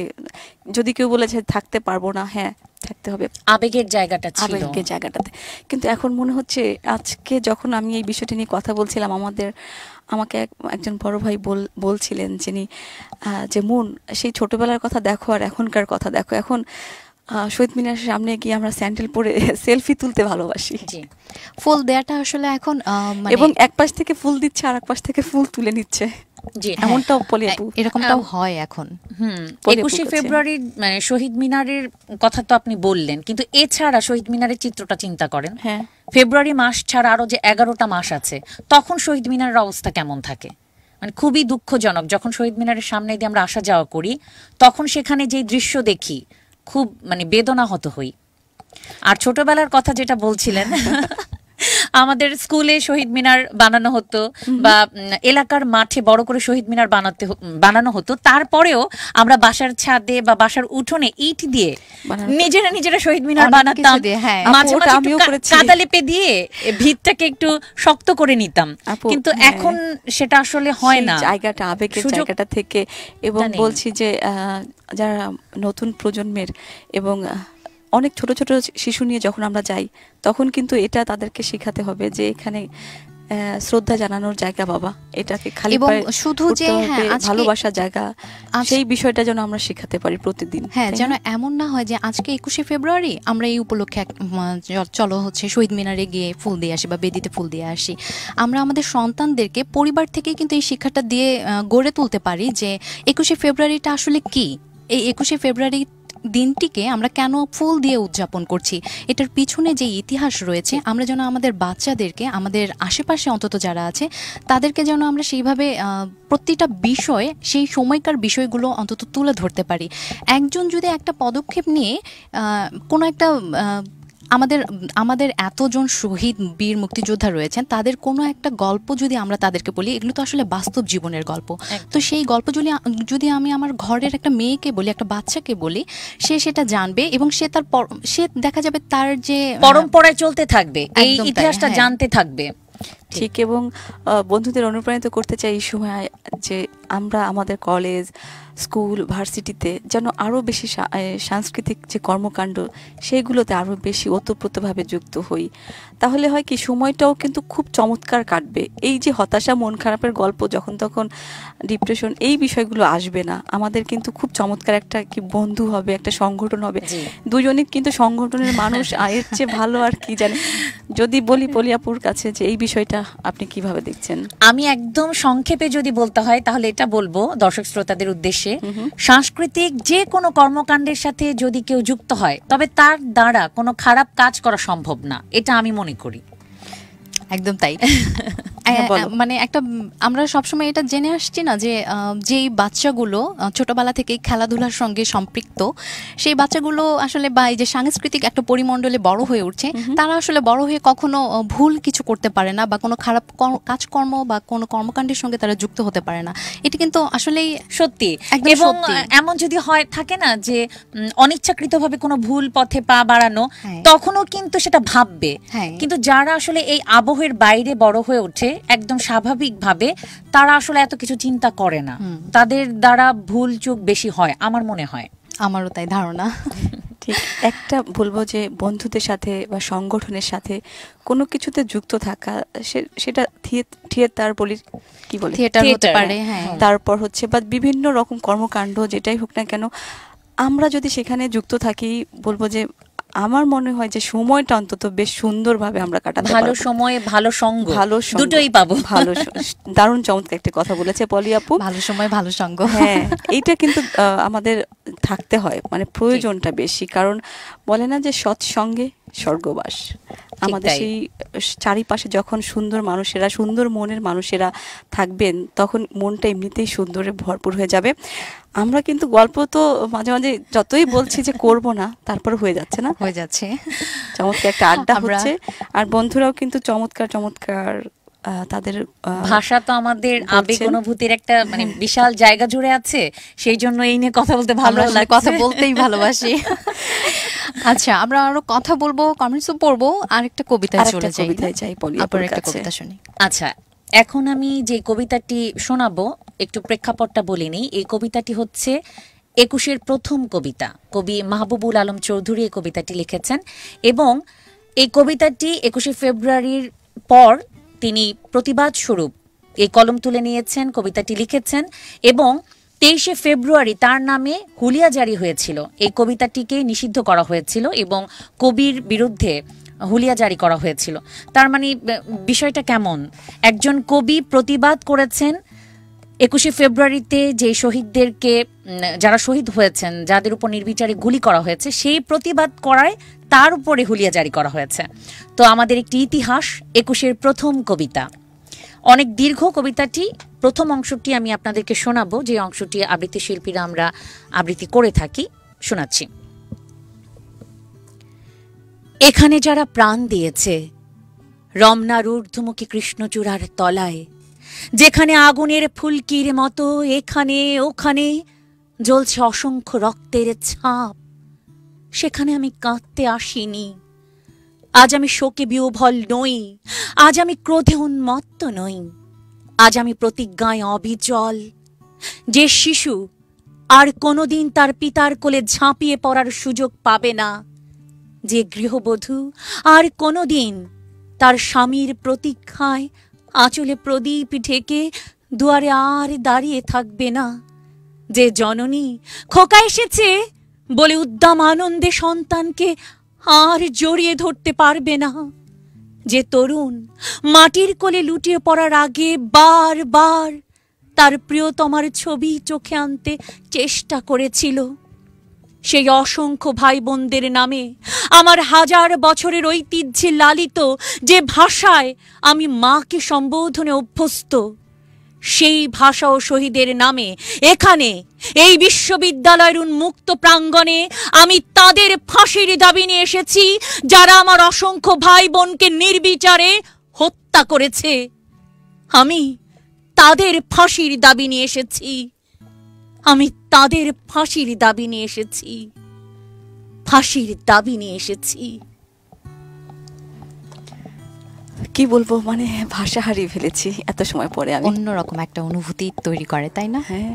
যদি কেউ বলেছে থাকতে পারবো না হ্যাঁ থাকতে হবে আবেগের জায়গাটা ছিল আবেগের জায়গাটাতে কিন্তু এখন মনে হচ্ছে আজকে যখন আমি এই বিষয়টি নিয়ে কথা বলছিলাম আমাদের আমাকে একজন বড় ভাই বলছিলেন যিনি যে মন সেই ছোটবেলার কথা দেখো আর এখনকার কথা দেখো এখন শহীদ মিনারের সামনে গিয়ে আমরা স্যান্ডেল পরে [laughs] সেলফি তুলতে ভালোবাসি ফুল দেয়াটা আসলে এখন মানে এবং এক পাশ থেকে ফুল দিচ্ছে আর এক পাশ থেকে ফুল তুলে নিচ্ছে হ্যাঁ। এরকমটাও হ্যাঁ। হয় এখন একুশে ফেব্রুয়ারি মানে শহীদ মিনারের কথা তো আপনি বললেন কিন্তু এছাড়া শহীদ মিনারের চিত্রটা চিন্তা করেন হ্যাঁ। ফেব্রুয়ারি মাস ছাড়া আরো যে এগারোটা মাস আছে তখন শহীদ মিনারের অবস্থা কেমন থাকে মানে খুবই দুঃখজনক যখন শহীদ মিনারের সামনে দিয়ে আমরা আসা যাওয়া করি তখন সেখানে যে দৃশ্য দেখি খুব মানে বেদনা হত হই আর ছোটবেলার কথা যেটা বলছিলেন আমাদের স্কুলে শহীদ মিনার বানানো হতো বা এলাকার মাঠে বড় করে শহীদ মিনার বানাতে বানানো হতো তারপরেও আমরা বাসার ছাদে বা বাসার উঠোনে ইট দিয়ে নিজেরা নিজেরা শহীদ মিনার বানাতাম হ্যাঁ, মাঝে মাঝে কাদা লেপে দিয়ে ভিতটাকে একটু শক্ত করে নিতাম কিন্তু হ্যাঁ। এখন সেটা আসলে হয় না জায়গাটা আবেগের জায়গাটা থেকে এবং বলছি যে যারা নতুন প্রজন্মের এবং অনেক ছোট ছোট শিশু নিয়ে যখন আমরা যাই তখন কিন্তু এটা তাদেরকে শেখাতে হবে যে এখানে শ্রদ্ধা জানানোর জায়গা বাবা এটাকে খালি শুধু যে হ্যাঁ, ভালোবাসা জায়গা সেই বিষয়টা যেন আমরা শিখাতে পারি প্রতিদিন হ্যাঁ যেন এমন না হয় যে আজকে একুশে ফেব্রুয়ারি আমরা এই উপলক্ষে চলো হচ্ছে শহীদ মিনারে গিয়ে ফুল দিয়ে আসি বা বেদিতে ফুল দিয়ে আসি আমরা আমাদের সন্তানদেরকে পরিবার থেকেই কিন্তু এই শিক্ষাটা দিয়ে গড়ে তুলতে পারি যে একুশে ফেব্রুয়ারিটা আসলে কি এই একুশে ফেব্রুয়ারি দিনটিকে আমরা কেন ফুল দিয়ে উদযাপন করছি এটার পিছনে যে ইতিহাস রয়েছে আমরা যেন আমাদের বাচ্চাদেরকে আমাদের আশেপাশে অন্তত যারা আছে তাদেরকে যেন আমরা সেইভাবে প্রতিটা বিষয় সেই সময়কার বিষয়গুলো অন্তত তুলে ধরতে পারি একজন যদি একটা পদক্ষেপ নিয়ে কোনো একটা আমাদের আমাদের এতজন শহীদ বীর মুক্তিযোদ্ধা রয়েছেন তাদের কোনো একটা গল্প যদি আমরা তাদেরকে বলি এগুলো তো আসলে বাস্তব জীবনের গল্প তো সেই গল্প যদি যদি আমি আমার ঘরের একটা মেয়েকে বলি একটা বাচ্চাকে বলি সে সেটা জানবে এবং সে তার সে দেখা যাবে তার যে হ্যাঁ। পরম্পরায় চলতে থাকবে এই ইতিহাসটা হ্যাঁ। জানতে থাকবে ঠিক এবং বন্ধুদের অনুপ্রাণিত করতে চাই এই সময় যে আমরা আমাদের কলেজ স্কুল ভার্সিটিতে যেন আরও বেশি সাংস্কৃতিক যে কর্মকাণ্ড সেইগুলোতে আরও বেশি ওতপ্রোতভাবে যুক্ত হই তাহলে হয় কি সময়টাও কিন্তু খুব চমৎকার কাটবে এই যে হতাশা মন খারাপের গল্প যখন তখন ডিপ্রেশন এই বিষয়গুলো আসবে না আমাদের কিন্তু খুব চমৎকার একটা কি বন্ধু হবে একটা সংগঠন হবে দুজনে কিন্তু সংগঠনের মানুষ আয়ের চেয়ে ভালো আর কি জানে যদি বলি পলিয়াপুর কাছে যে এই বিষয়টা আপনি কিভাবে দেখছেন আমি একদম সংক্ষেপে যদি বলতে হয় তাহলে যেটা বলবো দর্শক শ্রোতাদের উদ্দেশ্যে সাংস্কৃতিক যে কোনো কর্মকাণ্ডের সাথে যদি কেউ যুক্ত হয় তবে তার দ্বারা কোনো খারাপ কাজ করা সম্ভব না এটা আমি মনে করি একদম তাই [laughs] হ্যাঁ, হ্যাঁ, মানে একটা আমরা সবসময় এটা জেনে আসছি না যে যেই বাচ্চাগুলো ছোটবেলা থেকে খেলাধুলার সঙ্গে সম্পৃক্ত সেই বাচ্চাগুলো আসলে বা এই যে সাংস্কৃতিক একটা পরিমণ্ডলে বড় হয়ে উঠছে তারা আসলে বড় হয়ে কখনো ভুল কিছু করতে পারে না বা কোনো খারাপ কাজকর্ম বা কোনো কর্মকাণ্ডের সঙ্গে তারা যুক্ত হতে পারে না এটি কিন্তু আসলেই সত্যি এবং এমন যদি হয় থাকে না যে অনিচ্ছাকৃতভাবে কোনো ভুল পথে পা বাড়ানো হ্যাঁ। তখনও কিন্তু সেটা ভাববে কিন্তু যারা আসলে এই আবহের বাইরে বড় হয়ে ওঠে একদম স্বাভাবিকভাবে তারা আসলে এত কিছু চিন্তা করে না তাদের দ্বারা ভুল চোখ বেশি হয় আমার মনে হয় আমারও তাই ধারণা [laughs] ঠিক একটা বলবো যে বন্ধুদের সাথে বা সংগঠনের সাথে কোনো কিছুতে যুক্ত থাকা সেটা থিয়েটার বলি কি বলে থিয়েটার হতে পারে হ্যাঁ। হ্যাঁ। তারপর হচ্ছে বা বিভিন্ন রকম কর্মকাণ্ড যেটাই হোক না কেন আমরা যদি সেখানে যুক্ত থাকি বলবো যে আমার মনে হয় যে সময়টা অন্তত বেশ সুন্দরভাবে আমরা কাটাতে ভালো সময়ে ভালো সঙ্গ ভালো দুটোই পাবো ভালো দারুণ চমৎকার একটা কথা বলেছে পলি আপু ভালো সময় ভালো সঙ্গ হ্যাঁ এইটা [laughs] কিন্তু আমাদের থাকতে হয় মানে প্রয়োজনটা বেশি কারণ বলে না যে সৎসঙ্গে স্বর্গবাস আমাদের সেই চারিপাশে যখন সুন্দর মানুষেরা সুন্দর মনের মানুষেরা থাকবেন তখন মনটা এমনিতেই সুন্দরে ভরপুর হয়ে যাবে আমরা কিন্তু গল্প তো মাঝে মাঝে যতই বলছি যে করব না তারপর হয়ে যাচ্ছে না হয়ে যাচ্ছে চমৎকার একটা আড্ডা হচ্ছে আর বন্ধুরাও কিন্তু চমৎকার চমৎকার তাদের ভাষা তো আমাদের আবেগ অনুভূতির একটা মানে বিশাল জায়গা জুড়ে আছে সেই জন্য এই নিয়ে কথা বলতে ভালো লাগে কথা বলতেই ভালোবাসি আচ্ছা আমরা আরো কথা বলবো কমেন্টসও পড়বো আর একটা কবিতায় চলে যাই যাই বলি আপনার একটা কবিতা শুনি আচ্ছা এখন আমি যে কবিতাটি শোনাবো একটু প্রেক্ষাপটটা বলিনি এই কবিতাটি হচ্ছে একুশের প্রথম কবিতা কবি মাহবুবুল আলম চৌধুরী এই কবিতাটি লিখেছেন এবং এই কবিতাটি একুশে ফেব্রুয়ারির পর তিনি প্রতিবাদ স্বরূপ এই কলম তুলে নিয়েছেন কবিতাটি লিখেছেন এবং তেইশে ফেব্রুয়ারি তার নামে হুলিয়া জারি হয়েছিল এই কবিতাটিকে নিষিদ্ধ করা হয়েছিল এবং কবির বিরুদ্ধে হুলিয়া জারি করা হয়েছিল তার মানে বিষয়টা কেমন একজন কবি প্রতিবাদ করেছেন একুশে ফেব্রুয়ারিতে যে শহীদদেরকে যারা শহীদ হয়েছেন যাদের উপর নির্বিচারে গুলি করা হয়েছে সেই প্রতিবাদ করায় তার উপরে হুলিয়া জারি করা হয়েছে তো আমাদের একটি ইতিহাস একুশের প্রথম কবিতা অনেক দীর্ঘ কবিতাটি প্রথম অংশটি আমি আপনাদেরকে শোনাবো যে অংশটি আবৃত্তি শিল্পীরা আমরা আবৃত্তি করে থাকি শোনাচ্ছি এখানে যারা প্রাণ দিয়েছে রমনার ঊর্ধ্বমুখী কৃষ্ণচূড়ার তলায় যেখানে আগুনের ফুলকির মতো এখানে ওখানে জ্বলছে অসংখ্য রক্তের ছাপ সেখানে আমি কাঁদতে আসিনি আজ আমি শোকে বিউভল নই আজ আমি ক্রোধে উন্মত্ত নই আজ আমি প্রতিজ্ঞায় অবিচল যে শিশু আর কোনোদিন তার পিতার কোলে ঝাঁপিয়ে পড়ার সুযোগ পাবে না যে গৃহবধূ আর কোনোদিন তার স্বামীর প্রতীক্ষায় আঁচলে প্রদীপ ঢেকে দুয়ারে আর দাঁড়িয়ে থাকবে না যে জননী খোকা এসেছে বলে উদ্দাম আনন্দে সন্তানকে আর জড়িয়ে ধরতে পারবে না যে তরুণ মাটির কোলে লুটিয়ে পড়ার আগে বার বার তার প্রিয়তমার ছবি চোখে আনতে চেষ্টা করেছিল সেই অসংখ্য ভাই বোনদের নামে আমার হাজার বছরের ঐতিহ্যে লালিত যে ভাষায় আমি মাকে সম্বোধনে অভ্যস্ত সেই ভাষা ও শহীদের নামে এখানে এই বিশ্ববিদ্যালয়ের উন্মুক্ত প্রাঙ্গণে আমি তাদের ফাঁসির দাবি নিয়ে এসেছি যারা আমার অসংখ্য ভাই বোনকে নির্বিচারে হত্যা করেছে আমি তাদের ফাঁসির দাবি নিয়ে এসেছি আমি তাদের ফাঁসির দাবি নিয়ে এসেছি ফাঁসির দাবি নিয়ে এসেছি কি বলবো মানে ভাষা হারিয়ে ফেলেছি এত সময় পরে আমি অন্যরকম একটা অনুভূতি তৈরি করে তাই না হ্যাঁ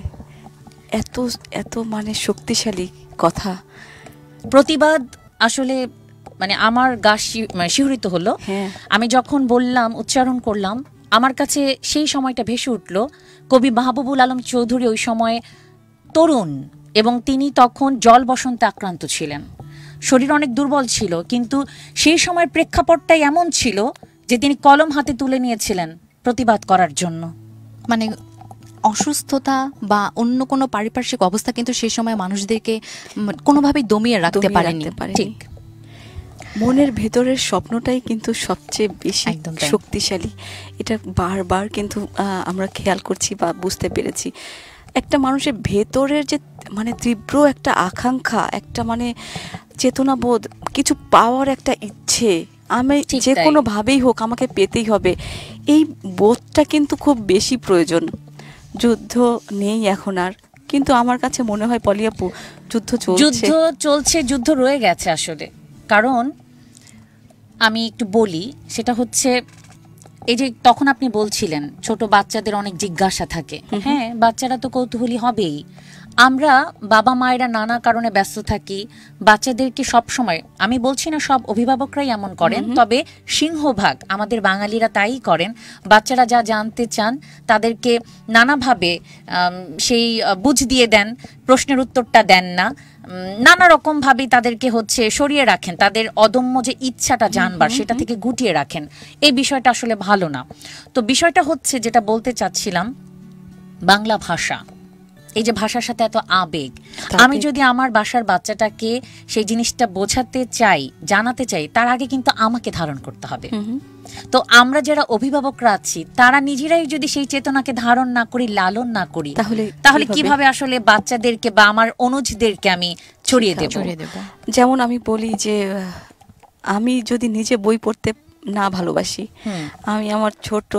এত এত মানে শক্তিশালী কথা প্রতিবাদ আসলে মানে আমার গা মানে শিহরিত হলো হ্যাঁ। আমি যখন বললাম উচ্চারণ করলাম আমার কাছে সেই সময়টা ভেসে উঠল কবি মাহবুবুল আলম চৌধুরী ওই সময় তরুণ এবং তিনি তখন জল বসন্তে আক্রান্ত ছিলেন শরীর অনেক দুর্বল ছিল কিন্তু সেই সময়ের প্রেক্ষাপটটাই এমন ছিল যে তিনি কলম হাতে তুলে নিয়েছিলেন প্রতিবাদ করার জন্য মানে অসুস্থতা বা অন্য কোনো পারিপার্শ্বিক অবস্থা কিন্তু সেই সময় মানুষদেরকে কোনোভাবেই দমিয়ে রাখতে পারেনি ঠিক মনের ভেতরের স্বপ্নটাই কিন্তু সবচেয়ে বেশি শক্তিশালী এটা বারবার কিন্তু আমরা খেয়াল করছি বা বুঝতে পেরেছি একটা মানুষের ভেতরের যে মানে তীব্র একটা আকাঙ্ক্ষা একটা মানে চেতনাবোধ কিছু পাওয়ার একটা ইচ্ছে আমি যে কোনো ভাবেই হোক আমাকে পেতেই হবে এই বোধটা কিন্তু খুব বেশি প্রয়োজন যুদ্ধ নেই এখন আর কিন্তু আমার কাছে মনে হয় পলিয়াপু যুদ্ধ চলছে যুদ্ধ চলছে যুদ্ধ রয়ে গেছে আসলে কারণ আমি একটু বলি সেটা হচ্ছে এই যে তখন আপনি বলছিলেন ছোট বাচ্চাদের অনেক জিজ্ঞাসা থাকে হ্যাঁ বাচ্চারা তো কৌতূহলী হবেই আমরা বাবা মায়েরা নানা কারণে ব্যস্ত থাকি বাচ্চাদেরকে সবসময় আমি বলছি না সব অভিভাবকরাই এমন করেন তবে সিংহভাগ আমাদের বাঙালিরা তাই করেন বাচ্চারা যা জানতে চান তাদেরকে নানাভাবে সেই বুঝ দিয়ে দেন প্রশ্নের উত্তরটা দেন না নানা রকম ভাবে তাদেরকে হচ্ছে সরিয়ে রাখেন তাদের অদম্য যে ইচ্ছাটা জানবার সেটা থেকে গুটিয়ে রাখেন এই বিষয়টা আসলে ভালো না তো বিষয়টা হচ্ছে যেটা বলতে চাচ্ছিলাম বাংলা ভাষা এই যে ভাষার সাথে এত আবেগ আমি যদি আমার বাসার বাচ্চাটাকে সেই জিনিসটা বোঝাতে চাই জানাতে চাই তার আগে কিন্তু আমাকে ধারণ করতে হবে তো আমরা যারা অভিভাবকরা আছি তারা নিজেরাই যদি সেই চেতনাকে ধারণ না করি লালন না করি তাহলে তাহলে কিভাবে আসলে বাচ্চাদেরকে বা আমার অনুজদেরকে আমি ছড়িয়ে দেব যেমন আমি বলি যে আমি যদি নিজে বই পড়তে না ভালোবাসি আমি আমার ছোট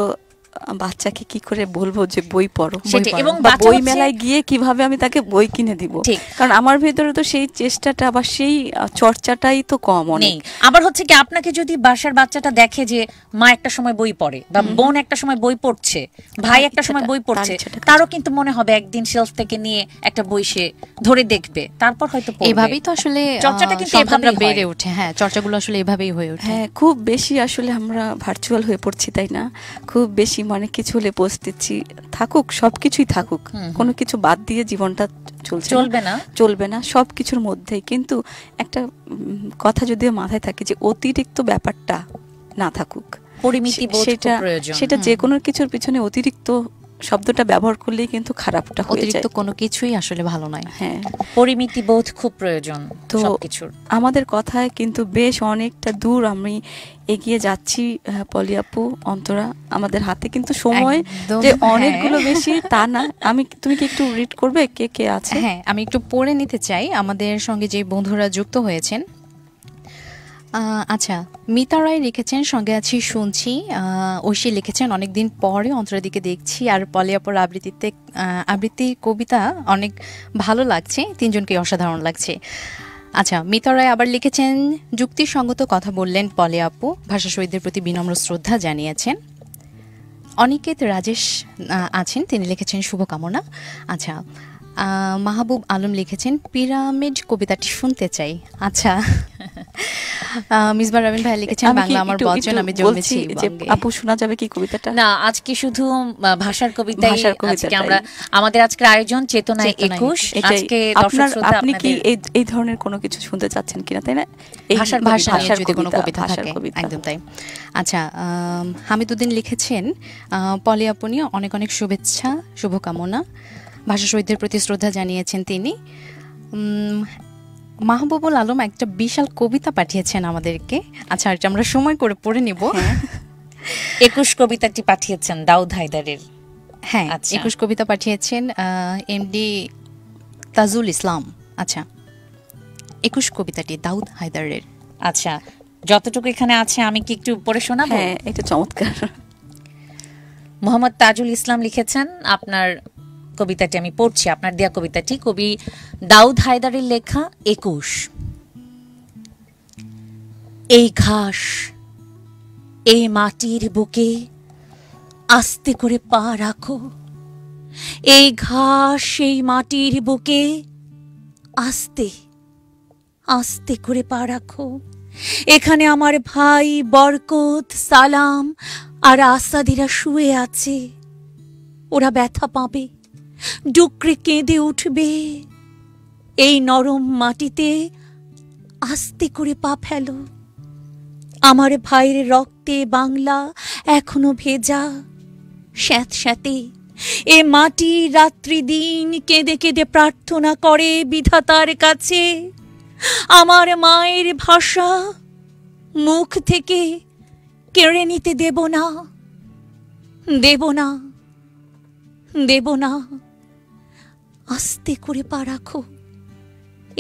বাচ্চাকে কি করে বলবো যে বই পড়ো এবং বই মেলায় গিয়ে কিভাবে আমি তাকে বই কিনে দিব কারণ আমার ভেতরে তো সেই চেষ্টাটা বা সেই চর্চাটাই তো কম অনেক আবার হচ্ছে কি আপনাকে যদি বাসার বাচ্চাটা দেখে যে মা একটা সময় বই পড়ে বা বোন একটা সময় বই পড়ছে ভাই একটা সময় বই পড়ছে তারও কিন্তু মনে হবে একদিন শেলফ থেকে নিয়ে একটা বই সে ধরে দেখবে তারপর হয়তো এভাবেই তো আসলে চর্চাটা কিন্তু এভাবে বেড়ে ওঠে হ্যাঁ চর্চাগুলো আসলে এভাবেই হয়ে ওঠে হ্যাঁ খুব বেশি আসলে আমরা ভার্চুয়াল হয়ে পড়ছি তাই না খুব বেশি অনেক কিছু হলে পোস্ট দিচ্ছি থাকুক সব থাকুক কোনো কিছু বাদ দিয়ে জীবনটা চলছে চলবে না চলবে না সব কিছুর মধ্যেই কিন্তু একটা কথা যদিও মাথায় থাকে যে অতিরিক্ত ব্যাপারটা না থাকুক পরিমিতি সেটা সেটা যে কোনো কিছুর পিছনে অতিরিক্ত শব্দটা ব্যবহার করলেই কিন্তু খারাপটা হয়ে যায় কোনো কিছুই আসলে ভালো নয় হ্যাঁ পরিমিতি বোধ খুব প্রয়োজন তো কিছুর আমাদের কথায় কিন্তু বেশ অনেকটা দূর আমি এগিয়ে যাচ্ছি পলিয়াপু অন্তরা আমাদের হাতে কিন্তু সময় যে হ্যাঁ। অনেকগুলো বেশি তা না আমি তুমি কি একটু রিড করবে কে কে আছে হ্যাঁ আমি একটু পড়ে নিতে চাই আমাদের সঙ্গে যে বন্ধুরা যুক্ত হয়েছেন আচ্ছা মিতা রায় লিখেছেন সঙ্গে আছি শুনছি ঐশী লিখেছেন অনেকদিন পরে দিকে দেখছি আর পলিয়াপর আবৃত্তিতে আবৃত্তি কবিতা অনেক ভালো লাগছে তিনজনকে অসাধারণ লাগছে আচ্ছা মিতা রায় আবার লিখেছেন যুক্তিসঙ্গত কথা বললেন পলে আপু ভাষা শহীদদের প্রতি বিনম্র শ্রদ্ধা জানিয়েছেন অনিকেত রাজেশ আছেন তিনি লিখেছেন শুভকামনা আচ্ছা মাহবুব আলম লিখেছেন পিরামিড কবিতাটি শুনতে চাই আচ্ছা [laughs] মিসবা ভাই লিখেছেন বাংলা আমার বচন আমি জমেছি আপু শোনা যাবে কি কবিতাটা না আজকে শুধু ভাষার আজকে আমরা আমাদের আজকের আয়োজন চেতনায় আজকে আপনি কি এই এই ধরনের কোনো কিছু শুনতে চাচ্ছেন কিনা তাই না ভাষার ভাষা যদি কোনো কবিতা থাকে একদম তাই আচ্ছা হামিদুদ্দিন লিখেছেন পলি আপনি অনেক অনেক শুভেচ্ছা শুভকামনা ভাষা শহীদদের প্রতি শ্রদ্ধা জানিয়েছেন তিনি মাহবুবুল আলম একটা বিশাল কবিতা পাঠিয়েছেন আমাদেরকে আচ্ছা আর আমরা সময় করে পড়ে নিব হ্যাঁ। একুশ কবিতাটি পাঠিয়েছেন দাউদ হায়দারের হ্যাঁ আচ্ছা। একুশ কবিতা পাঠিয়েছেন এমডি তাজুল ইসলাম আচ্ছা একুশ কবিতাটি দাউদ হায়দারের আচ্ছা যতটুকু এখানে আছে আমি কি একটু পড়ে শোনাবো হ্যাঁ এটা চমৎকার মোহাম্মদ তাজুল ইসলাম লিখেছেন আপনার কবিতাটি আমি পড়ছি আপনার দেয়া কবিতাটি কবি দাউদ হায়দারের লেখা একুশ এই ঘাস এই মাটির বুকে আস্তে করে পা রাখো এই ঘাস এই মাটির বুকে আস্তে আস্তে করে পা রাখো এখানে আমার ভাই বরকত সালাম আর আসাদিরা শুয়ে আছে ওরা ব্যথা পাবে ডুকরে কেঁদে উঠবে এই নরম মাটিতে আস্তে করে পা ফেল আমার ভাইয়ের রক্তে বাংলা এখনো ভেজা স্যাঁত স্যাঁতে এ মাটি রাত্রি দিন কেঁদে কেঁদে প্রার্থনা করে বিধাতার কাছে আমার মায়ের ভাষা মুখ থেকে কেড়ে নিতে দেব না দেব না দেব না আস্তে করে পা রাখো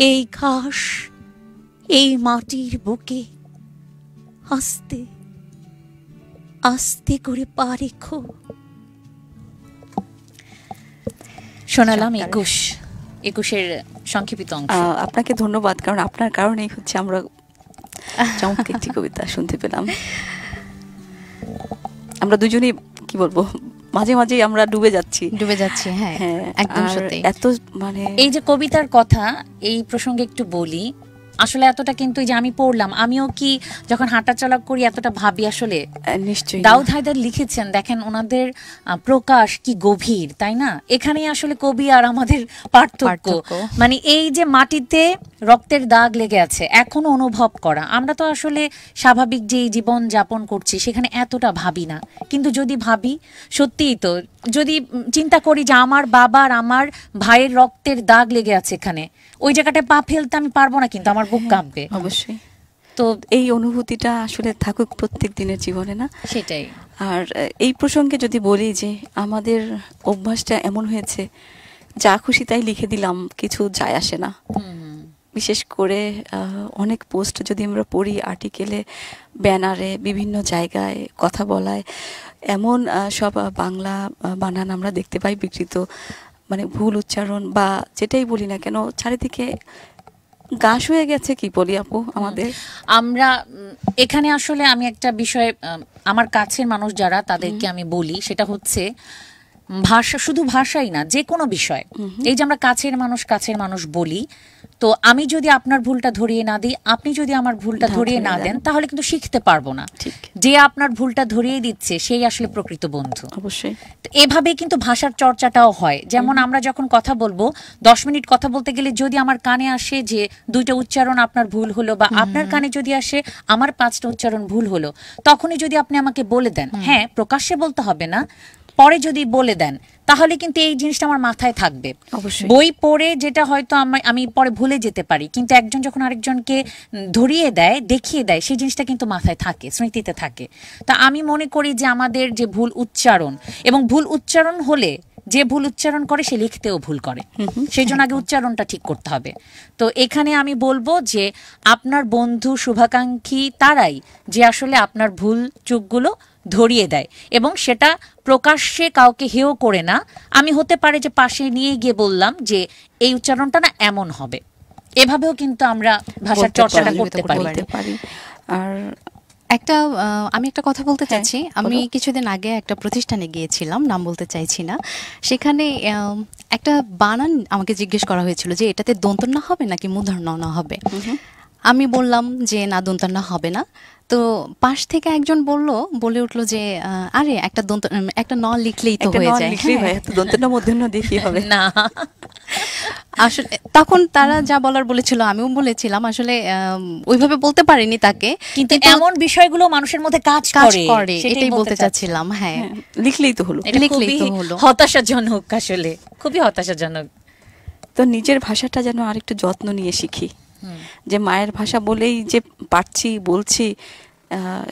এই ঘাস এই মাটির বুকে আস্তে আস্তে করে পা রেখো শোনালাম একুশ একুশের সংক্ষেপিত অংশ আপনাকে ধন্যবাদ কারণ আপনার কারণেই হচ্ছে আমরা চমৎকার একটি কবিতা শুনতে পেলাম আমরা দুজনেই কি বলবো মাঝে মাঝে আমরা ডুবে যাচ্ছি ডুবে যাচ্ছি হ্যাঁ, হ্যাঁ একদম সত্যি এত মানে এই যে কবিতার কথা এই প্রসঙ্গে একটু বলি আসলে এতটা কিন্তু যে আমি পড়লাম আমিও কি যখন হাঁটা চলা করি এতটা ভাবি আসলে নিশ্চয়ই দাউদ হায়দার লিখেছেন দেখেন ওনাদের প্রকাশ কি গভীর তাই না এখানে আসলে কবি আর আমাদের পার্থক্য মানে এই যে মাটিতে রক্তের দাগ লেগে আছে এখনো অনুভব করা আমরা তো আসলে স্বাভাবিক যে জীবন যাপন করছি সেখানে এতটা ভাবি না কিন্তু যদি ভাবি সত্যিই তো যদি চিন্তা করি যে আমার বাবার আমার ভাইয়ের রক্তের দাগ লেগে আছে এখানে ওই জায়গাটা পা ফেলতে আমি পারবো না কিন্তু আমার বুক কাঁপবে অবশ্যই তো এই অনুভূতিটা আসলে থাকুক প্রত্যেক দিনের জীবনে না সেটাই আর এই প্রসঙ্গে যদি বলি যে আমাদের অভ্যাসটা এমন হয়েছে যা খুশি তাই লিখে দিলাম কিছু যায় আসে না বিশেষ করে অনেক পোস্ট যদি আমরা পড়ি আর্টিকেলে ব্যানারে বিভিন্ন জায়গায় কথা বলায় এমন সব বাংলা বানান আমরা দেখতে পাই বিকৃত মানে ভুল উচ্চারণ বা যেটাই বলি না কেন চারিদিকে গাস হয়ে গেছে কি বলি আপু আমাদের আমরা এখানে আসলে আমি একটা বিষয়ে আমার কাছের মানুষ যারা তাদেরকে আমি বলি সেটা হচ্ছে ভাষা শুধু ভাষাই না যে কোনো বিষয় এই যে আমরা কাছের মানুষ কাছের মানুষ বলি তো আমি যদি আপনার ভুলটা ধরিয়ে না দিই আপনি যদি আমার ভুলটা ধরিয়ে না দেন তাহলে কিন্তু শিখতে পারবো না যে আপনার ভুলটা ধরিয়ে দিচ্ছে সেই আসলে প্রকৃত বন্ধু অবশ্যই এভাবে কিন্তু ভাষার চর্চাটাও হয় যেমন আমরা যখন কথা বলবো দশ মিনিট কথা বলতে গেলে যদি আমার কানে আসে যে দুইটা উচ্চারণ আপনার ভুল হলো বা আপনার কানে যদি আসে আমার পাঁচটা উচ্চারণ ভুল হলো তখনই যদি আপনি আমাকে বলে দেন হ্যাঁ প্রকাশ্যে বলতে হবে না পরে যদি বলে দেন তাহলে কিন্তু এই জিনিসটা আমার মাথায় থাকবে বই পড়ে যেটা হয়তো আমি পরে ভুলে যেতে পারি কিন্তু একজন যখন আরেকজনকে ধরিয়ে দেয় দেখিয়ে দেয় সেই জিনিসটা কিন্তু মাথায় থাকে স্মৃতিতে থাকে তা আমি মনে করি যে আমাদের যে ভুল উচ্চারণ এবং ভুল উচ্চারণ হলে যে ভুল উচ্চারণ করে সে লিখতেও ভুল করে সেই জন্য আগে উচ্চারণটা ঠিক করতে হবে তো এখানে আমি বলবো যে আপনার বন্ধু শুভাকাঙ্ক্ষী তারাই যে আসলে আপনার ভুল চোখগুলো ধরিয়ে দেয় এবং সেটা প্রকাশ্যে কাউকে হেও করে না আমি হতে পারে যে পাশে নিয়ে গিয়ে বললাম যে এই উচ্চারণটা না এমন হবে এভাবেও কিন্তু আমরা ভাষার চর্চাটা করতে পারি আর একটা আমি একটা কথা বলতে হ্যাঁ, চাইছি আমি কিছুদিন আগে একটা প্রতিষ্ঠানে গিয়েছিলাম নাম বলতে চাইছি না সেখানে একটা বানান আমাকে জিজ্ঞেস করা হয়েছিল যে এটাতে দন্তন্য হবে নাকি মূর্ধন্য হবে আমি বললাম যে না দন্তন্য হবে না তো পাশ থেকে একজন বলল বলে উঠলো যে আরে একটা দন্ত একটা ন লিখলেই তো হয়ে যায় দন্তটা মধ্যে দিয়ে কি হবে না আসলে তখন তারা যা বলার বলেছিল আমিও বলেছিলাম আসলে ওইভাবে বলতে পারিনি তাকে কিন্তু এমন বিষয়গুলো মানুষের মধ্যে কাজ করে এটাই বলতে চাচ্ছিলাম হ্যাঁ।, হ্যাঁ লিখলেই তো হলো লিখলেই তো হলো হতাশাজনক আসলে খুবই হতাশাজনক তো নিজের ভাষাটা যেন আরেকটু যত্ন নিয়ে শিখি যে মায়ের ভাষা বলেই যে পারছি বলছি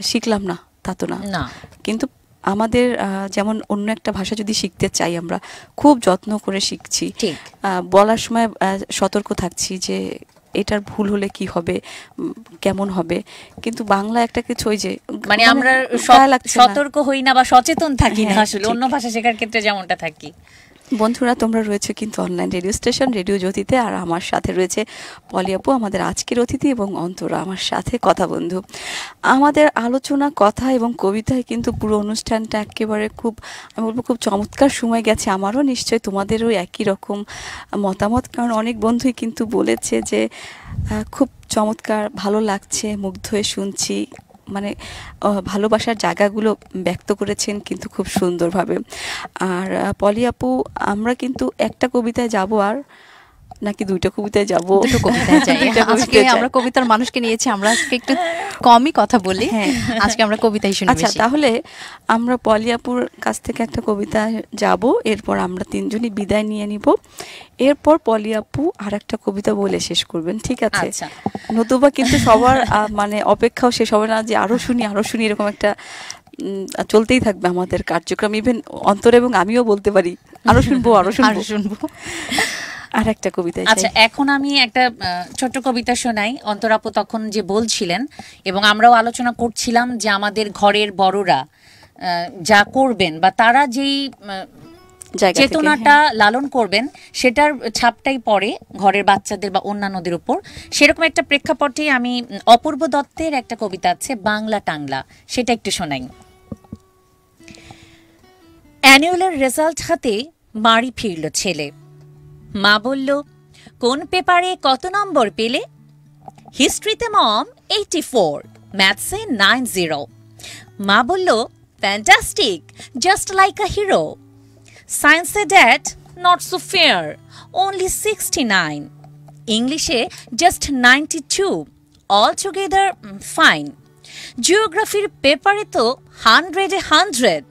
শিখলাম না তা তো না কিন্তু আমাদের যেমন অন্য একটা ভাষা যদি শিখতে চাই আমরা খুব যত্ন করে শিখছি বলার সময় সতর্ক থাকছি যে এটার ভুল হলে কি হবে কেমন হবে কিন্তু বাংলা একটা কিছু ওই যে মানে, মানে আমরা সতর্ক হই না বা সচেতন থাকি না হ্যাঁ, আসলে অন্য ভাষা শেখার ক্ষেত্রে যেমনটা থাকি বন্ধুরা তোমরা রয়েছে কিন্তু অনলাইন রেডিও স্টেশন রেডিও জ্যোতিতে আর আমার সাথে রয়েছে পলি আপু আমাদের আজকের অতিথি এবং অন্তরা আমার সাথে কথা বন্ধু আমাদের আলোচনা কথা এবং কবিতায় কিন্তু পুরো অনুষ্ঠানটা একেবারে খুব আমি বলবো খুব চমৎকার সময় গেছে আমারও নিশ্চয় তোমাদেরও একই রকম মতামত কারণ অনেক বন্ধুই কিন্তু বলেছে যে খুব চমৎকার ভালো লাগছে মুগ্ধ হয়ে শুনছি মানে ভালোবাসার জায়গাগুলো ব্যক্ত করেছেন কিন্তু খুব সুন্দরভাবে আর পলি আপু আমরা কিন্তু একটা কবিতায় যাবো আর নাকি দুইটা কবিতায় যাব দুটো কবিতায় যাই হ্যাঁ, আজকে আমরা কবিতার মানুষকে নিয়েছি আমরা আজকে একটু কমই কথা বলি হ্যাঁ। আজকে আমরা কবিতাই শুনি আচ্ছা তাহলে আমরা পলিয়াপুর কাছ থেকে একটা কবিতা যাব এরপর আমরা তিনজনই বিদায় নিয়ে নিব এরপর পলিয়াপু আর একটা কবিতা বলে শেষ করবেন ঠিক আছে আচ্ছা। নতুবা কিন্তু সবার মানে অপেক্ষাও শেষ হবে না যে আরো শুনি আরো শুনি এরকম একটা চলতেই থাকবে আমাদের কার্যক্রম ইভেন অন্তর এবং আমিও বলতে পারি আরো শুনবো আরো [laughs] শুনবো শুনবো আর একটা কবিতা আচ্ছা এখন আমি একটা ছোট্ট কবিতা শোনাই অন্তরাপ তখন যে বলছিলেন এবং আমরাও আলোচনা করছিলাম যে আমাদের ঘরের বড়রা যা করবেন বা তারা যেই চেতনাটা হ্যাঁ। লালন করবেন সেটার ছাপটাই পড়ে ঘরের বাচ্চাদের বা অন্যান্যদের উপর সেরকম একটা প্রেক্ষাপটে আমি অপূর্ব দত্তের একটা কবিতা আছে বাংলা টাংলা সেটা একটু শোনাই অ্যানুয়ালের রেজাল্ট হাতে মারি ফিরল ছেলে মা বলল কোন পেপারে কত নম্বর পেলে হিস্ট্রিতে মম এইটি ফোর ম্যাথসে নাইন জিরো মা বলল fantastic just like a hero সায়েন্সে that not so fair only sixty nine ইংলিশে just ninety two all together fine জিওগ্রাফির পেপারে তো হান্ড্রেডে হান্ড্রেড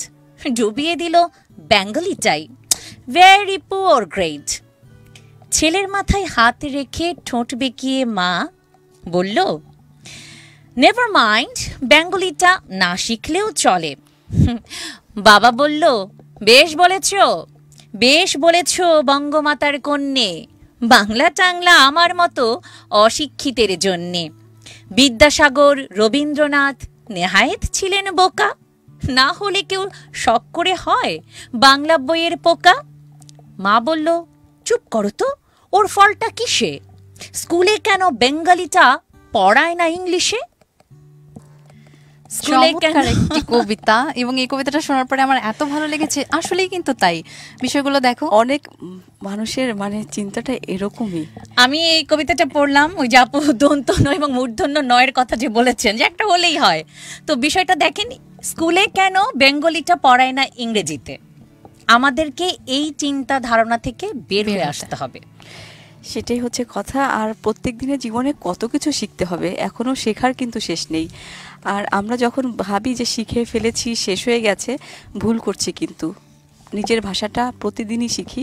ডুবিয়ে দিল ব্যাঙ্গলিটাই ভেরি পুয়ার গ্রেড ছেলের মাথায় হাত রেখে ঠোঁট বেঁকিয়ে মা বলল নেভার মাইন্ড বেঙ্গলিটা না শিখলেও চলে বাবা বলল বেশ বলেছ বেশ বলেছ বঙ্গমাতার কন্যে বাংলা টাংলা আমার মতো অশিক্ষিতের জন্যে বিদ্যাসাগর রবীন্দ্রনাথ নেহায়েত ছিলেন বোকা না হলে কেউ শখ করে হয় বাংলা বইয়ের পোকা মা বলল চুপ করো তো ওর ফলটা কিসে স্কুলে কেন বেঙ্গালিটা পড়ায় না ইংলিশে স্কুলে একটি কবিতা এবং এই কবিতাটা শোনার পরে আমার এত ভালো লেগেছে আসলেই কিন্তু তাই বিষয়গুলো দেখো অনেক মানুষের মানে চিন্তাটা এরকমই আমি এই কবিতাটা পড়লাম ওই যে দন্ত নয় এবং মূর্ধন্য নয়ের কথা যে বলেছেন যে একটা হলেই হয় তো বিষয়টা দেখেন স্কুলে কেন বেঙ্গলিটা পড়ায় না ইংরেজিতে আমাদেরকে এই চিন্তা ধারণা থেকে বের হয়ে আসতে হবে সেটাই হচ্ছে কথা আর প্রত্যেক দিনের জীবনে কত কিছু শিখতে হবে এখনও শেখার কিন্তু শেষ নেই আর আমরা যখন ভাবি যে শিখে ফেলেছি শেষ হয়ে গেছে ভুল করছি কিন্তু নিজের ভাষাটা প্রতিদিনই শিখি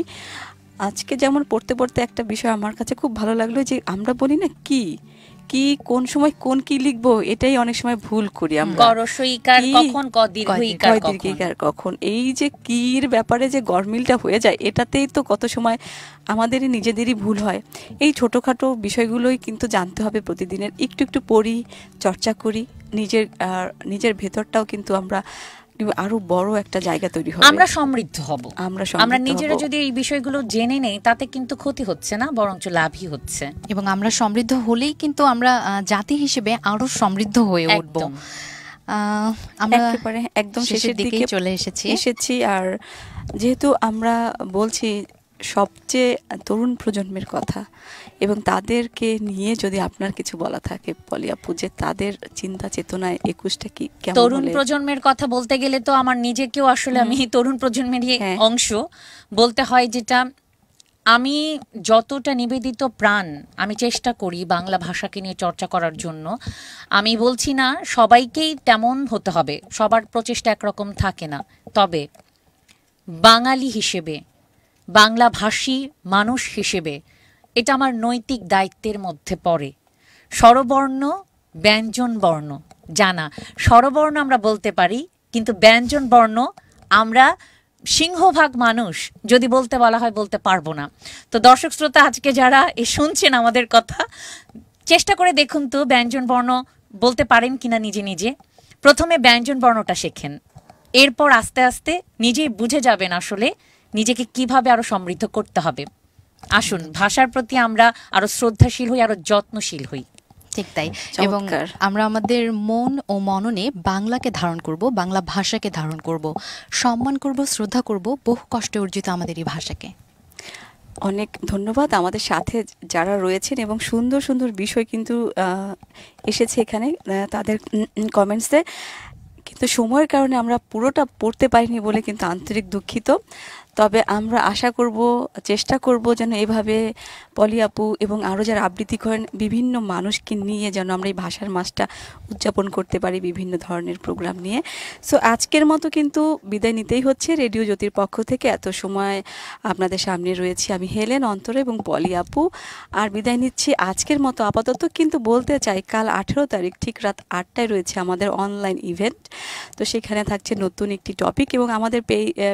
আজকে যেমন পড়তে পড়তে একটা বিষয় আমার কাছে খুব ভালো লাগলো যে আমরা বলি না কি কি কোন সময় কোন কি লিখবো এটাই অনেক সময় ভুল করি আমরা কখন এই যে কির ব্যাপারে যে গরমিলটা হয়ে যায় এটাতেই তো কত সময় আমাদেরই নিজেদেরই ভুল হয় এই ছোটোখাটো বিষয়গুলোই কিন্তু জানতে হবে প্রতিদিনের একটু একটু পড়ি চর্চা করি নিজের নিজের ভেতরটাও কিন্তু আমরা আরো বড় একটা জায়গা তৈরি হবে আমরা সমৃদ্ধ হব আমরা আমরা নিজেরা যদি এই বিষয়গুলো জেনে নেই তাতে কিন্তু ক্ষতি হচ্ছে না বরঞ্চ লাভই হচ্ছে এবং আমরা সমৃদ্ধ হলেই কিন্তু আমরা জাতি হিসেবে আরো সমৃদ্ধ হয়ে উঠব আমরা একদম শেষের দিকে চলে এসেছি এসেছি আর যেহেতু আমরা বলছি সবচেয়ে তরুণ প্রজন্মের কথা এবং তাদেরকে নিয়ে যদি আপনার কিছু বলা থাকে বলি আপু যে তাদের চিন্তা চেতনায় একুশটা কি তরুণ প্রজন্মের কথা বলতে গেলে তো আমার নিজেকেও আসলে আমি তরুণ প্রজন্মেরই হ্যাঁ। অংশ বলতে হয় যেটা আমি যতটা নিবেদিত প্রাণ আমি চেষ্টা করি বাংলা ভাষাকে নিয়ে চর্চা করার জন্য আমি বলছি না সবাইকেই তেমন হতে হবে সবার প্রচেষ্টা একরকম থাকে না তবে বাঙালি হিসেবে বাংলাভাষী মানুষ হিসেবে এটা আমার নৈতিক দায়িত্বের মধ্যে পড়ে স্বরবর্ণ ব্যঞ্জন বর্ণ জানা স্বরবর্ণ আমরা বলতে পারি কিন্তু ব্যঞ্জন বর্ণ আমরা সিংহভাগ মানুষ যদি বলতে বলা হয় বলতে পারবো না তো দর্শক শ্রোতা আজকে যারা এ শুনছেন আমাদের কথা চেষ্টা করে দেখুন তো ব্যঞ্জন বর্ণ বলতে পারেন কিনা নিজে নিজে প্রথমে ব্যঞ্জন বর্ণটা শেখেন এরপর আস্তে আস্তে নিজেই বুঝে যাবেন আসলে নিজেকে কিভাবে আরও সমৃদ্ধ করতে হবে আসুন ভাষার প্রতি আমরা আরো শ্রদ্ধাশীল হই আরো যত্নশীল হই ঠিক তাই এবং আমরা আমাদের মন ও মননে বাংলাকে ধারণ করব বাংলা ভাষাকে ধারণ করব সম্মান করব শ্রদ্ধা করব বহু কষ্টে অর্জিত আমাদের এই ভাষাকে অনেক ধন্যবাদ আমাদের সাথে যারা রয়েছেন এবং সুন্দর সুন্দর বিষয় কিন্তু এসেছে এখানে তাদের কমেন্টসে কিন্তু সময়ের কারণে আমরা পুরোটা পড়তে পারিনি বলে কিন্তু আন্তরিক দুঃখিত তবে আমরা আশা করব চেষ্টা করব যেন এভাবে পলি আপু এবং আরও যারা আবৃত্তি করেন বিভিন্ন মানুষকে নিয়ে যেন আমরা এই ভাষার মাসটা উদযাপন করতে পারি বিভিন্ন ধরনের প্রোগ্রাম নিয়ে সো আজকের মতো কিন্তু বিদায় নিতেই হচ্ছে রেডিও জ্যোতির পক্ষ থেকে এত সময় আপনাদের সামনে রয়েছি আমি হেলেন অন্তর এবং পলি আপু আর বিদায় নিচ্ছি আজকের মতো আপাতত কিন্তু বলতে চাই কাল আঠেরো তারিখ ঠিক রাত আটটায় রয়েছে আমাদের অনলাইন ইভেন্ট তো সেখানে থাকছে নতুন একটি টপিক এবং আমাদের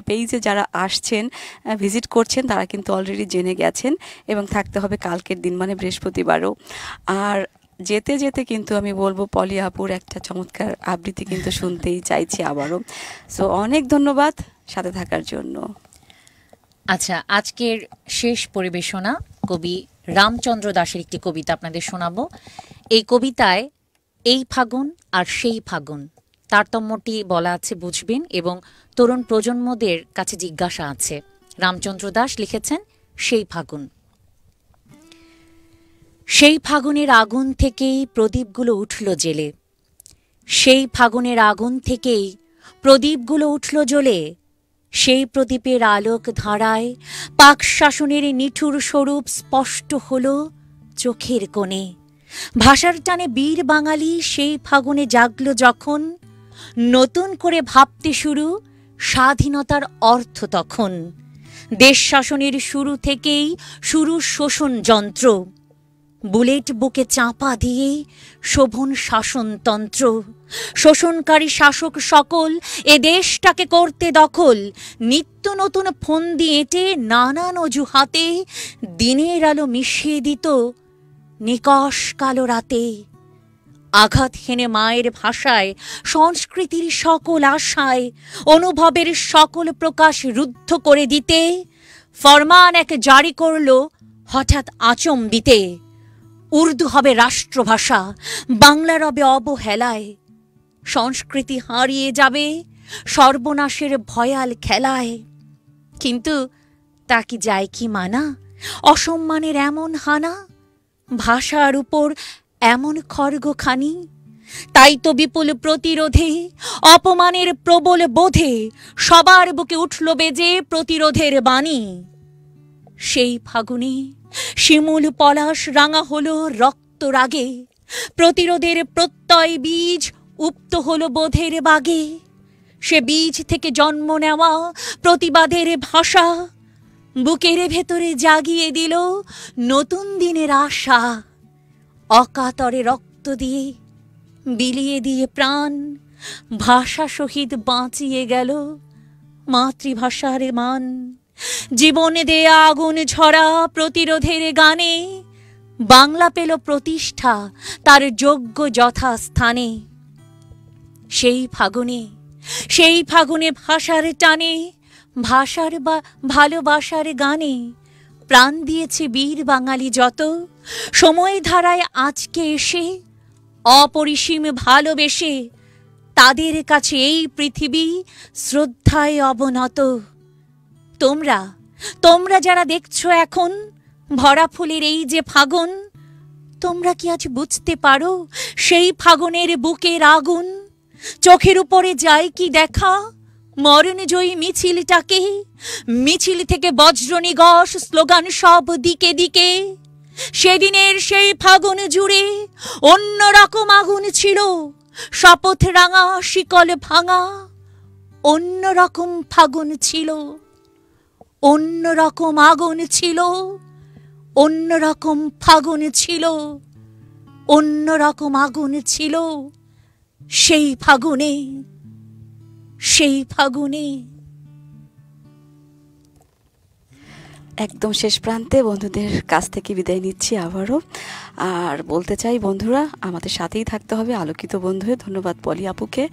পেজে যারা আসছে আসছেন ভিজিট করছেন তারা কিন্তু অলরেডি জেনে গেছেন এবং থাকতে হবে কালকের দিন মানে বৃহস্পতিবারও আর যেতে যেতে কিন্তু আমি বলবো পলি আপুর একটা চমৎকার আবৃত্তি কিন্তু শুনতেই চাইছি আবারও সো অনেক ধন্যবাদ সাথে থাকার জন্য আচ্ছা আজকের শেষ পরিবেশনা কবি রামচন্দ্র দাসের একটি কবিতা আপনাদের শোনাবো এই কবিতায় এই ফাগুন আর সেই ফাগুন তারতম্যটি বলা আছে বুঝবেন এবং তরুণ প্রজন্মদের কাছে জিজ্ঞাসা আছে রামচন্দ্র দাস লিখেছেন সেই ফাগুন সেই ফাগুনের আগুন থেকেই প্রদীপগুলো উঠল জেলে সেই ফাগুনের আগুন থেকেই প্রদীপগুলো উঠল জ্বলে সেই প্রদীপের আলোক ধারায় পাক শাসনের নিঠুর স্বরূপ স্পষ্ট হল চোখের কোণে ভাষার টানে বীর বাঙালি সেই ফাগুনে জাগল যখন নতুন করে ভাবতে শুরু স্বাধীনতার অর্থ তখন দেশ শাসনের শুরু থেকেই শুরু শোষণ যন্ত্র বুলেট বুকে চাপা দিয়ে শোভন শাসনতন্ত্র শোষণকারী শাসক সকল এ দেশটাকে করতে দখল নিত্য নতুন ফন্দি এঁটে নানান অজুহাতে দিনের আলো মিশিয়ে দিত নিকশ কালো রাতে আঘাত হেনে মায়ের ভাষায় সংস্কৃতির সকল আশায় অনুভবের সকল প্রকাশ রুদ্ধ করে দিতে ফরমান এক জারি করল হঠাৎ আচম দিতে উর্দু হবে রাষ্ট্রভাষা বাংলার হবে অবহেলায় সংস্কৃতি হারিয়ে যাবে সর্বনাশের ভয়াল খেলায় কিন্তু তা কি যায় কি মানা অসম্মানের এমন হানা ভাষার উপর এমন খড়গখানি তাই তো বিপুল প্রতিরোধে অপমানের প্রবল বোধে সবার বুকে উঠল বেজে প্রতিরোধের বাণী সেই ফাগুনে শিমুল পলাশ রাঙা হল রক্ত রাগে প্রতিরোধের প্রত্যয় বীজ উপ্ত হল বোধের বাগে সে বীজ থেকে জন্ম নেওয়া প্রতিবাদের ভাষা বুকের ভেতরে জাগিয়ে দিল নতুন দিনের আশা অকাতরে রক্ত দিয়ে বিলিয়ে দিয়ে প্রাণ ভাষা সহিত বাঁচিয়ে গেল মাতৃভাষার মান জীবনে দেয়া আগুন ঝরা প্রতিরোধের গানে বাংলা পেল প্রতিষ্ঠা তার যোগ্য যথাস্থানে সেই ফাগুনে সেই ফাগুনে ভাষার টানে ভাষার বা ভালোবাসার গানে প্রাণ দিয়েছে বীর বাঙালি যত সময় ধারায় আজকে এসে অপরিসীম ভালোবেসে তাদের কাছে এই পৃথিবী শ্রদ্ধায় অবনত তোমরা তোমরা যারা দেখছো এখন ভরা ফুলের এই যে ফাগুন তোমরা কি আজ বুঝতে পারো সেই ফাগুনের বুকের আগুন চোখের উপরে যায় কি দেখা মরণজয়ী মিছিলটাকে মিছিল থেকে বজ্রনিগস স্লোগান সব দিকে দিকে সেদিনের সেই ফাগুন জুড়ে অন্য রকম আগুন ছিল শপথ রাঙা শিকল ভাঙা অন্য রকম ফাগুন ছিল অন্য রকম আগুন ছিল অন্য রকম ফাগুন ছিল অন্য রকম আগুন ছিল সেই ফাগুনে সেই ফাগুনে একদম শেষ প্রান্তে বন্ধুদের কাছ থেকে বিদায় নিচ্ছি আবারও আর বলতে চাই বন্ধুরা আমাদের সাথেই থাকতে হবে আলোকিত বন্ধু ধন্যবাদ পলি আপুকে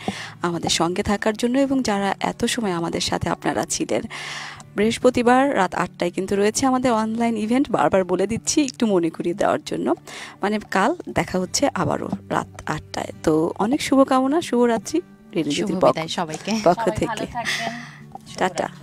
আমাদের সঙ্গে থাকার জন্য এবং যারা এত সময় আমাদের সাথে আপনারা ছিলেন বৃহস্পতিবার রাত আটটায় কিন্তু রয়েছে আমাদের অনলাইন ইভেন্ট বারবার বলে দিচ্ছি একটু মনে করিয়ে দেওয়ার জন্য মানে কাল দেখা হচ্ছে আবারও রাত আটটায় তো অনেক শুভকামনা শুভরাত্রি সবাইকে পক্ষ থেকে টাটা